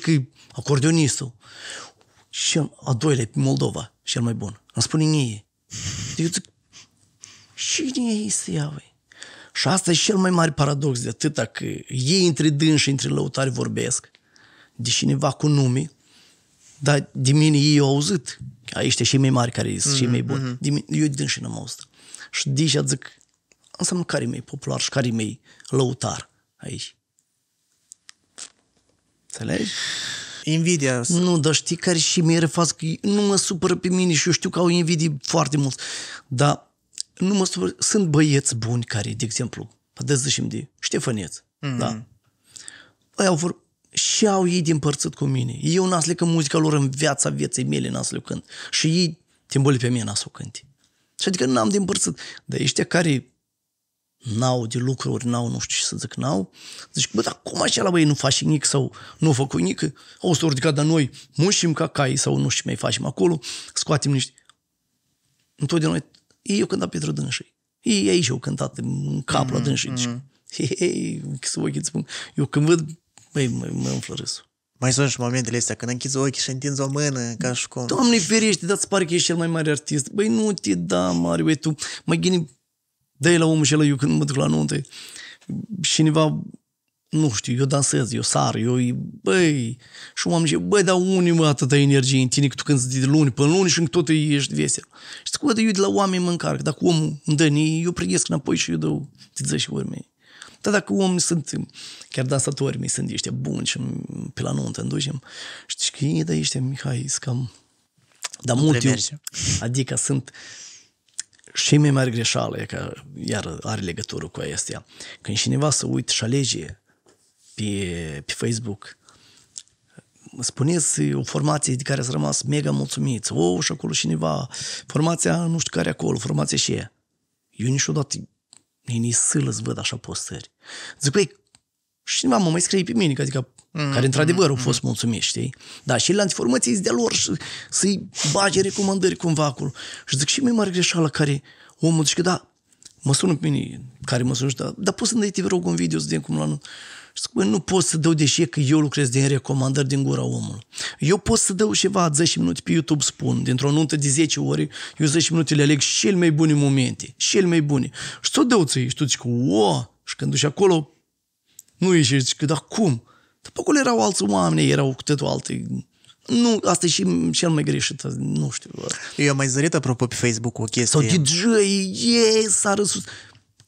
pe acordeonistul, și a doilea pe Moldova, cel mai bun. Îmi spune nie. Deci eu zic, nie este ea, băi? Și asta e cel mai mare paradox de atâta că ei între dâns și între lăutari vorbesc de cineva cu nume, dar de mine ei au auzit. Aici și mai mari care sunt mm-hmm. și mai buni. Mm-hmm. Mine, eu din și am auzit. Și deja zic, înseamnă care mai popular și care mai lăutar aici. Înțelegi? Invidia. Nu, dar știi care și mie refaz că nu mă supără pe mine și eu știu că au invidii foarte mult. Dar nu mă supără. Sunt băieți buni care, de exemplu, pădeți zicem de Ștefăneț, mm-hmm. da? Aia au vorbit și au ei de împărțit cu mine. Eu n-am că muzica lor în viața vieții mele n-am cânt. Și ei timboli pe mine n-am să o cânte. Și adică n-am de împărțit. Dar ăștia care n-au de lucruri, n-au nu știu ce să zic, n-au, zic, bă, dar cum așa la băi nu faci nic sau nu fac cu nic? O să ridicat, dar noi muncim ca cai sau nu știu ce mai facem acolo, scoatem niște... Întotdeauna ei au cântat pentru dânsii. Ei aici au cântat în cap mm-hmm. la dânsii. Deci, hei, mm-hmm. hei, să vă spun. Eu când văd Băi, mă, mă umflă râsul. Mai sunt și momentele astea când închizi ochii și întinzi o mână, ca și cum... Doamne ferește, dar îți pare că ești cel mai mare artist. Băi, nu te da, mare, băi, tu mă gândi, dă la omul și la eu când mă duc la nuntă. Cineva, nu știu, eu dansez, eu sar, eu, băi, și oamenii zice, băi, dar unii mă atâta energie în tine că tu când de luni până luni și tot ești vesel. Și zic, eu de la oameni mă încarc, dacă omul îmi dă, eu privesc înapoi și eu dau de 10 ori mei. Dar dacă oamenii sunt, chiar dansatorii mei sunt ăștia buni și pe la nuntă îmi ducem, știi că ei, de ăștia, Mihai, sunt cam... Dar mult eu, adică sunt și mai mari greșeală, că iar are legătură cu astea. Când cineva să uită și alege pe, pe Facebook, spuneți o formație de care ați rămas mega mulțumiți, o, oh, și acolo cineva, formația nu știu care acolo, formația și e. Eu niciodată Nini să ți văd așa postări. Zic, păi, și cineva mă mai scrie pe mine, că adică mm, care într-adevăr mm, au mm-hmm, fost mm-hmm. mulțumiți, știi? Da, și la informații de lor și să-i bage recomandări cumva acolo. Și zic, și mai mare greșeală care omul zice, da, mă sună pe mine, care mă sună, da, dar poți să-mi dai, te rog, un video să vedem cum l Anul... Și zic, nu pot să dau deși că eu lucrez din recomandări din gura omului. Eu pot să dau ceva 10 minute pe YouTube spun, dintr-o nuntă de 10 ore, eu 10 minute le aleg cel mai bune momente, cel mai bune. Și tot dau ție, și tu zici, o, și când duci acolo, nu ieși, zici, că, dar cum? După acolo erau alți oameni, erau cu totul alte nu, asta e și cel mai greșit, nu știu. Eu am mai zărit, apropo, pe Facebook o chestie. Sau DJ, yes, s-a răsus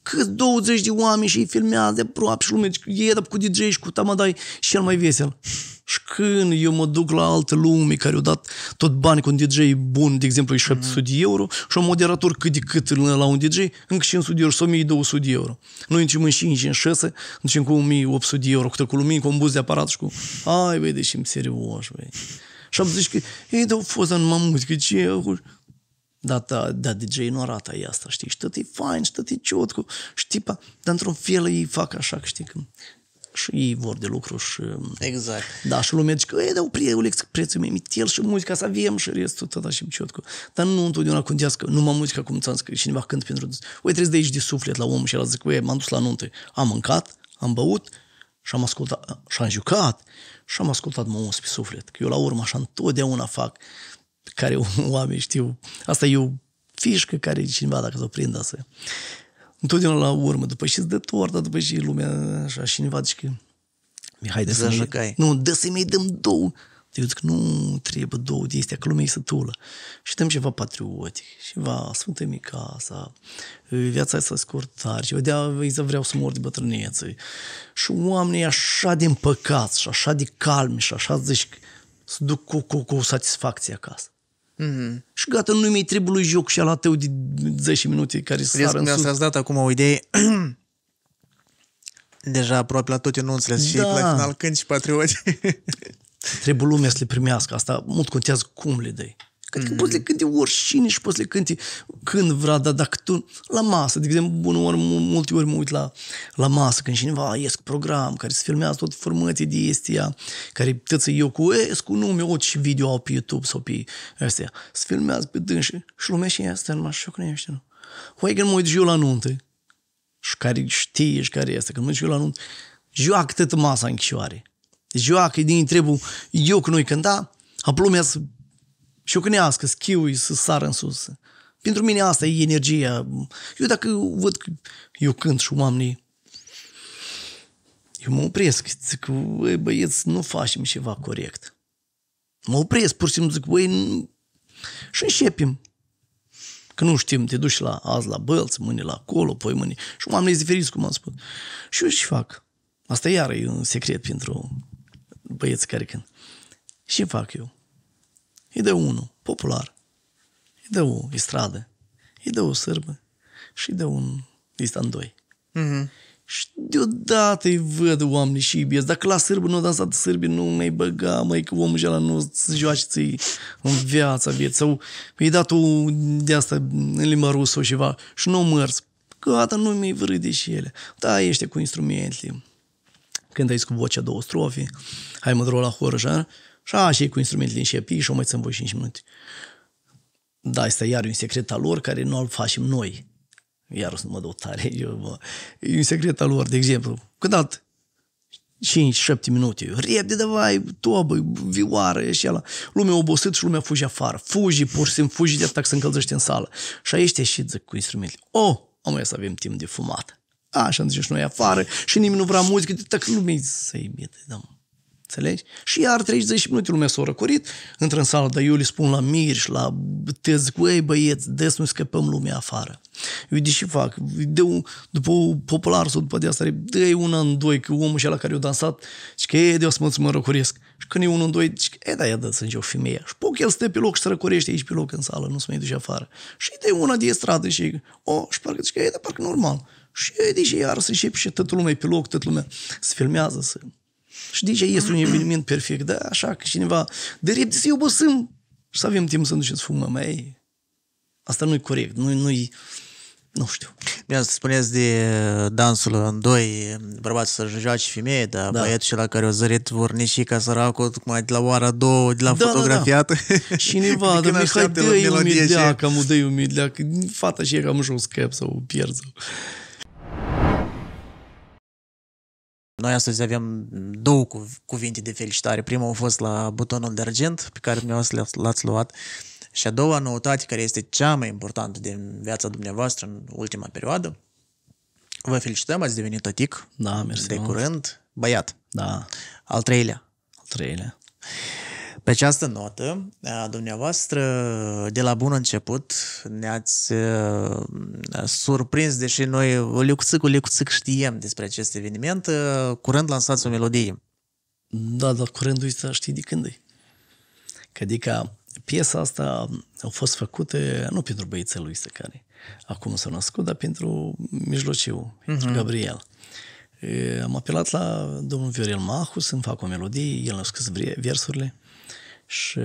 cât 20 de oameni și îi filmează de aproape și lumea e cu DJ și cu tamadai și el mai vesel. Și când eu mă duc la alte lume care au dat tot bani cu un DJ bun, de exemplu, mhm. e 700 de euro, și un moderator cât de cât la un DJ, încă 500 de euro sau 1200 de euro. Noi încim în 5, în 6, încim cu 1800 de euro, cu cu lumini, cu un buz de aparat și cu... Ai, băi, deși-mi serios, băi. Și am zis că, ei, dar au fost în mamut, că ce... Dar, da, da DJ nu arată e asta, știi? Și tot e fain, și tot e ciut cu... Și tipa, dar într-un fel ei fac așa, că știi, că și ei vor de lucru și... Um, exact. Da, și lumea zice că, e da dar prețul, prețul meu mitel și muzica să avem și restul tot așa ciot cu... Dar nu întotdeauna contează nu numai muzica, cum ți-am scris, cineva cânt pentru... Uite, trebuie să de aici de suflet la om și el zic, uite, m-am dus la nuntă, am mâncat, am băut și am ascultat, și am jucat și am ascultat mă pe suflet. Că eu la urmă așa întotdeauna fac care oamenii știu. Asta e o fișcă care cineva, dacă o prindă, să... Întotdeauna la urmă, după ce îți dă torta, după ce lumea așa, cineva zice că Mihai, de să-mi... Nu, de să mi dăm două. Eu zic, nu trebuie două de astea, că lumea e sătulă. Și dăm ceva patriotic, ceva Sfântă Micasa, viața să scurtar, și de vreau să mor de bătrânețe. Și oamenii așa de împăcați și așa de calmi și așa zici, să duc cu, cu, cu satisfacție acasă. Mm-hmm. Și gata, nu i mai trebuie lui joc și ala tău de 10 minute care să sară în sus. ați dat acum o idee deja aproape la toate nunțile și da. la final cânti și patrioti. trebuie lumea să le primească asta, mult contează cum le dai că mm-hmm. poți le cânte oricine și poți le cânte când vrea, dar dacă tu la masă, de exemplu, bună ori, multe ori mă uit la, la masă când cineva ies cu program, care se filmează tot formații de estia, care tăță eu cu es, cu nume, o și video au pe YouTube sau pe astea, se filmează pe dânsi și lumea și asta numai și eu când ești, nu. Hoi când mă uit și eu la nuntă, și care știe și care este, când mă uit și eu la nuntă, joacă tot masa în chioare. Joacă din trebuie eu când noi cânta, da, apoi lumea să și șucnească, schiui să sară în sus. Pentru mine asta e energia. Eu dacă văd că eu cânt și oamenii eu mă opresc, zic, băi, băieți, nu facem ceva corect. Mă opresc, pur și simplu zic, băi, și începem. Că nu știm, te duci la azi la bălți, mâine la acolo, poi mâine. Și oamenii diferiți, cum am spus. Și eu ce fac? Asta iară e un secret pentru băieți care când. Și fac eu? îi dă unul popular. o 1 îi dă o sârbă. Și dă un distan doi. Mm-hmm. Și deodată îi văd oamenii și iubiesc. Dacă la sârbă nu dansat sârbi, nu mi-ai băga, măi, că omul ăla nu se joace ți în viața vieții. Sau i-ai dat de asta în limba rusă și ceva și nu mărți. Gata, nu mi-ai vârâde și ele. Da, ești cu instrumentele. Când ai cu vocea două strofe, hai mă la horă, și așa cu instrumentele din șepi și o mai țin voi 5 minute. Da, este iar un secret al lor care nu l facem noi. Iar să mă dau tare. Eu, mă. E un secret al lor, de exemplu. dat 5-7 minute. riep de davai, tobă, vioară și ala. Lumea obosit și lumea fuge afară. Fugi, pur și simplu, fugi de atac să încălzește în sală. Și aici te și zic cu instrumentele. O, oh, am mai să avem timp de fumat. Așa, zicem și noi afară și nimeni nu vrea muzică, de tac lumea să-i bine, da, Înțelegi? Și iar 30 minute lumea s-a răcorit, intră în sală, dar eu le spun la miri și la te zic, ei băieți, des nu scăpăm lumea afară. Eu de fac? De un, după popular sau după de asta, dă una în doi, că omul și la care eu dansat, și că e de o să mă, mă răcoresc. Și când e unul în doi, zic, e da, ia da, sânge o femeie. Și poc el stă pe loc și se răcorește aici pe loc în sală, nu se mai duce afară. Și de una de stradă și o, și parcă zic, e da, parcă normal. Și e de și iar să începi și tot lumea pe loc, tot lumea se filmează, să și deja este un eveniment perfect, da? Așa că cineva, de repede să-i obosim și să avem timp să ducem să fumăm. Ei, asta nu-i corect, nu-i, nu nu știu. Bine, să spuneți de uh, dansul în doi, bărbați să joace femeie, dar da. băiatul la care o zărit vor nici ca săracul, mai de la oara două, de la da, fotografiat. Da, da. Cineva, dar Mihai, dă-i că mă dă-i un că fata și e cam jos cap sau Sau. Noi astăzi avem două cuvinte de felicitare. Primul a fost la butonul de argint pe care dumneavoastră l-ați luat și a doua noutate care este cea mai importantă din viața dumneavoastră în ultima perioadă. Vă felicităm, ați devenit tătic. Da, mersi De curând, băiat. Da. Al treilea. Al treilea. Pe această notă, dumneavoastră, de la bun început, ne-ați surprins, deși noi cu liucuțic știem despre acest eveniment, curând lansați o melodie. Da, dar curând, uite, știi de când e. Că adică piesa asta a fost făcută nu pentru băiețelul lui care acum s-a născut, dar pentru mijlociu, uh-huh. Mhm. pentru Gabriel. am apelat la domnul Viorel Mahu să-mi fac o melodie, el a scris versurile și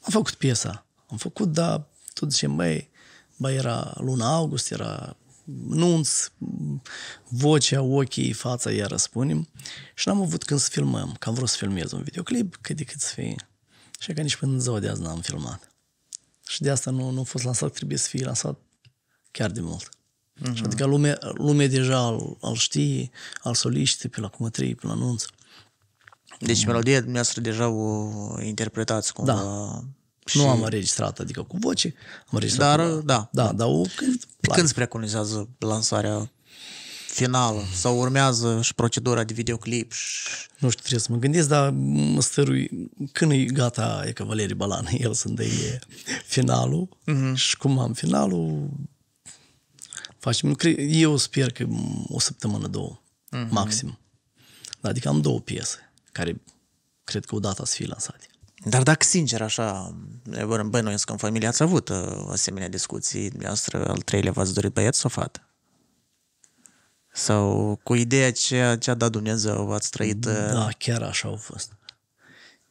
am făcut piesa. Am făcut, dar tot ce mai, bă, era luna august, era nunț, vocea, ochii, fața, iar răspunem. Și n-am avut când să filmăm, că am vrut să filmez un videoclip, cât de cât să fie. Și că nici până în ziua de azi n-am filmat. Și de asta nu, nu a fost lansat, trebuie să fie lansat chiar de mult. Uh-huh. Mhm. Și adică lumea, lumea deja al, al știe, al solicite pe la cum trei, pe la nunță. Deci mm. melodia dumneavoastră deja o interpretați cumva. Da. Și... Nu am înregistrat, adică cu voce, am înregistrat. Dar, cu... da. Da, dar o cânt. Când se preconizează lansarea finală mm. sau urmează și procedura de videoclip și... Nu știu, trebuie să mă gândesc, dar mă stărui când e gata, e că Valerii Balan, el să e finalul uh-huh. și cum am finalul facem, cred, eu sper că o săptămână, două, uh-huh. maxim. Adică am două piese care cred că odată să fie lansate. Dar dacă sincer așa, bănuiesc că în familie ați avut uh, asemenea discuții, dumneavoastră al treilea v-ați dorit băiat sau fată? Sau cu ideea ce, ce a dat Dumnezeu ați trăit? Uh, da, chiar așa au fost.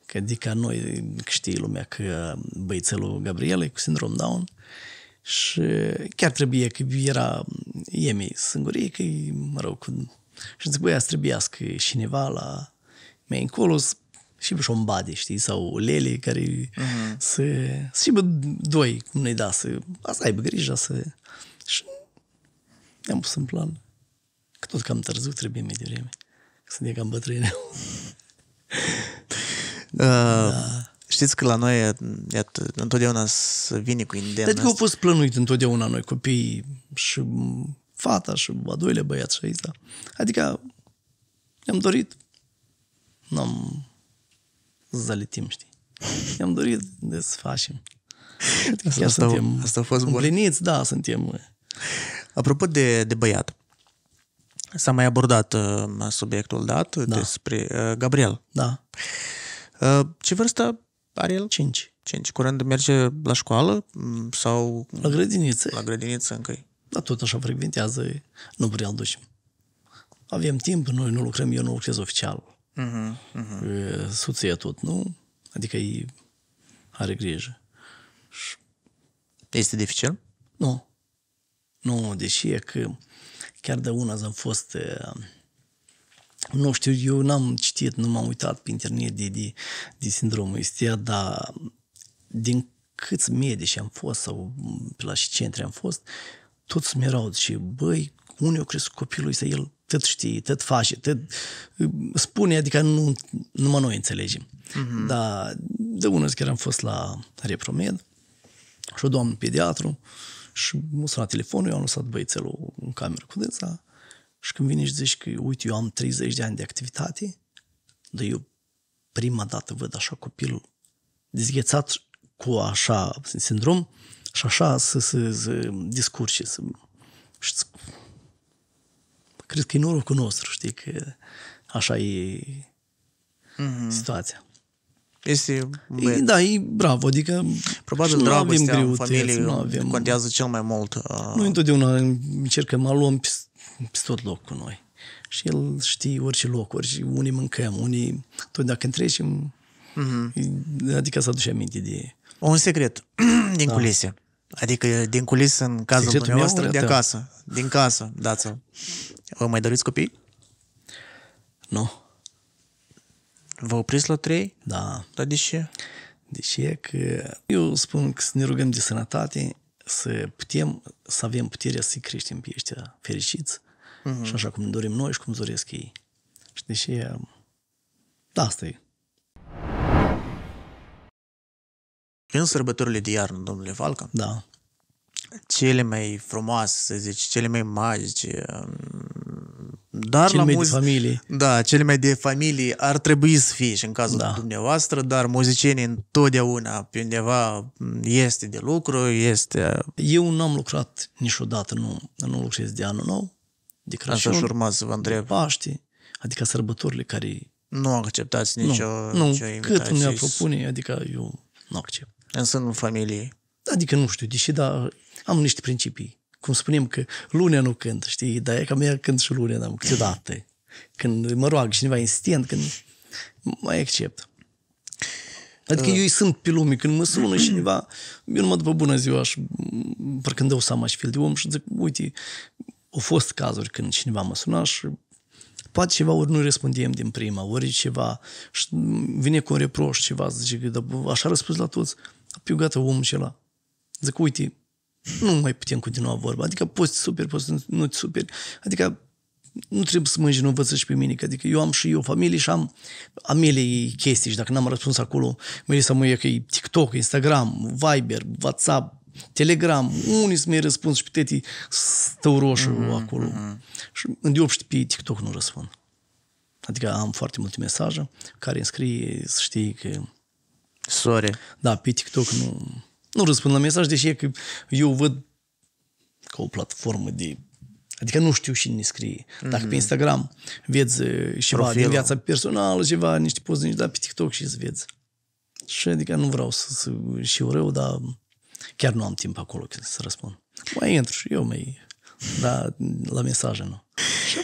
Că adică noi știi lumea că băițelul Gabriel e cu sindrom Down și chiar trebuie că era Emi singurie că mă rog, cu... și zic, băi, să trebuiască cineva la mai încolo și pe șombade, știi, sau lele care uh-huh. Mhm. să, și aibă doi, cum ne da, să, să aibă grijă, să... Și ne-am pus în plan. Că tot cam târziu trebuie mai devreme. Că suntem cam uh, da. știți că la noi iată, întotdeauna să vine cu indemn. Adică au fost plănuit întotdeauna noi copii și fata și a doilea băiat și aici. Da. Adică ne-am dorit n-am zălitim, știi? Ne-am dorit de să facem. Asta, asta, suntem asta a fost împliniți, bun. da, suntem. Uh, Apropo de, de băiat, s-a mai abordat uh, subiectul dat da. despre uh, Gabriel. Da. Uh, ce vârstă are el? 5. 5. Curând merge la școală mm, sau... La grădiniță. La grădiniță încă Da, tot așa frecventează, nu prea îl Avem timp, noi nu lucrăm, eu nu lucrez oficial. Uh-huh, uh-huh. Soția tot, nu? Adică ei are grijă. Este dificil? Nu. Nu, deși e că chiar de una am fost nu știu, eu n-am citit, nu m-am uitat pe internet de, de, de sindromul Istia, dar din câți medici am fost sau pe la și centri am fost, toți mi erau și băi, unii au crescut copilul ăsta, el tot știi, tot face, tot spune, adică nu, numai noi înțelegem. Uh-huh. Mhm. Dar de unul că am fost la Repromed și o doamnă pediatru și m-a sunat telefonul, eu am lăsat băiețelul în cameră cu dânsa și când vine și zici că, uite, eu am 30 de ani de activitate, dar eu prima dată văd așa copilul dezghețat cu așa sindrom și așa să se discurce, să, cred că e norocul nostru, știi, că așa e mm-hmm. situația. Este... E, da, e bravo, adică... Probabil nu dragostea avem greutăți, în familie nu avem... contează cel mai mult. Uh... Noi întotdeauna încercăm, a luăm pe tot loc cu noi. Și el știe orice loc, orice, unii mâncăm, unii... Tot dacă întrecem, mm-hmm. adică să aduce aminte de... Un secret din da. culise. Adică din culis în cazul Secretul dumneavoastră, meu, de da. acasă. Din casă, dați-l. Vă mai doriți copii? Nu. Vă opriți la trei? Da. Dar de ce? De ce? Că eu spun că să ne rugăm de sănătate, să putem, să avem puterea să-i creștem pe ăștia fericiți mm-hmm. și așa cum ne dorim noi și cum doresc ei. Și de ce? Da, asta e. în sărbătorile de iarnă, domnule Valcă, da. cele mai frumoase, să zici, cele mai magice, dar cele la mai muzi... de familie. Da, cele mai de familie ar trebui să fie și în cazul da. dumneavoastră, dar muzicienii întotdeauna pe undeva este de lucru, este... Eu nu am lucrat niciodată, nu, nu lucrez de anul nou, de Crăciun. Așa și urma să vă întreb. Paște, adică sărbătorile care... Nu acceptați nicio, nu, nicio nu, cât ne a propune, adică eu nu accept în sânul familiei? Adică nu știu, deși da, am niște principii. Cum spunem că lunea nu cânt, știi, dar e cam ea cânt și lunea, dar câteodată. Când mă roagă cineva insistent, când mai accept. Adică uh. eu sunt pe lume, când mă sună cineva, eu numai după bună ziua și parcă îmi dau seama și fel de om și zic, uite, au fost cazuri când cineva mă suna și poate ceva ori nu răspundem din prima, ori ceva și vine cu un reproș ceva, zice da, așa răspuns la toți. Piu, gata, omul și la. Zic, uite, nu mai putem continua vorba. Adică poți super, poți nu te super. Adică nu trebuie să mă nu învăță și pe mine. Că, adică eu am și eu familie și am amele chestii și dacă n-am răspuns acolo, să mă că e TikTok, Instagram, Viber, WhatsApp, Telegram, unii să mi răspuns și pe tătii stau roșu mm-hmm, acolo. Mm-hmm. Și în diopște pe TikTok nu răspund. Adică am foarte multe mesaje care îmi scrie să știi că sore. Da, pe TikTok nu, nu răspund la mesaj, deși e că eu văd ca o platformă de Adică nu știu cine ne scrie. Dacă mm-hmm. pe mhm. Instagram vezi și din viața personală, ceva, niște poze, nici da pe TikTok și îți vezi. Și adică nu vreau să, să și rău, dar chiar nu am timp acolo să răspund. Mai intru și eu mai, dar la mesaje nu. Și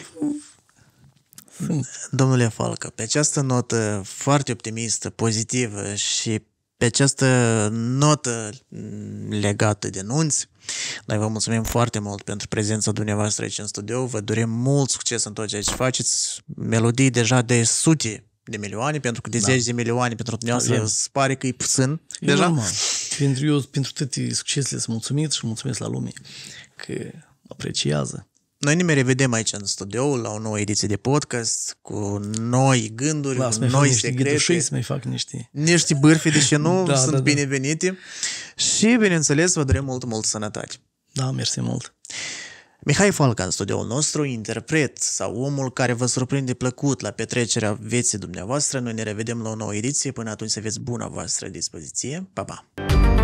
Domnule Falcă, pe această notă foarte optimistă, pozitivă și pe această notă legată de nunți, noi vă mulțumim foarte mult pentru prezența dumneavoastră aici în studio, vă dorim mult succes în tot ceea ce faceți, melodii deja de sute de milioane, pentru că de da. zeci de milioane pentru dumneavoastră îți pare că e puțin e deja. Normal. Pentru eu, pentru toate succesele sunt mulțumit și mulțumesc la lume că apreciază. Noi ne mai revedem aici în studio la o nouă ediție de podcast cu noi gânduri, Las, cu noi secrete. Niște să mai fac niște... Niște bârfe, de ce nu, da, sunt da, da, binevenite. Și, bineînțeles, vă dorim mult, mult sănătate. Da, mersi mult. Mihai Falca în studioul nostru, interpret sau omul care vă surprinde plăcut la petrecerea vieții dumneavoastră. Noi ne revedem la o nouă ediție. Până atunci să aveți bună voastră dispoziție. Pa, pa!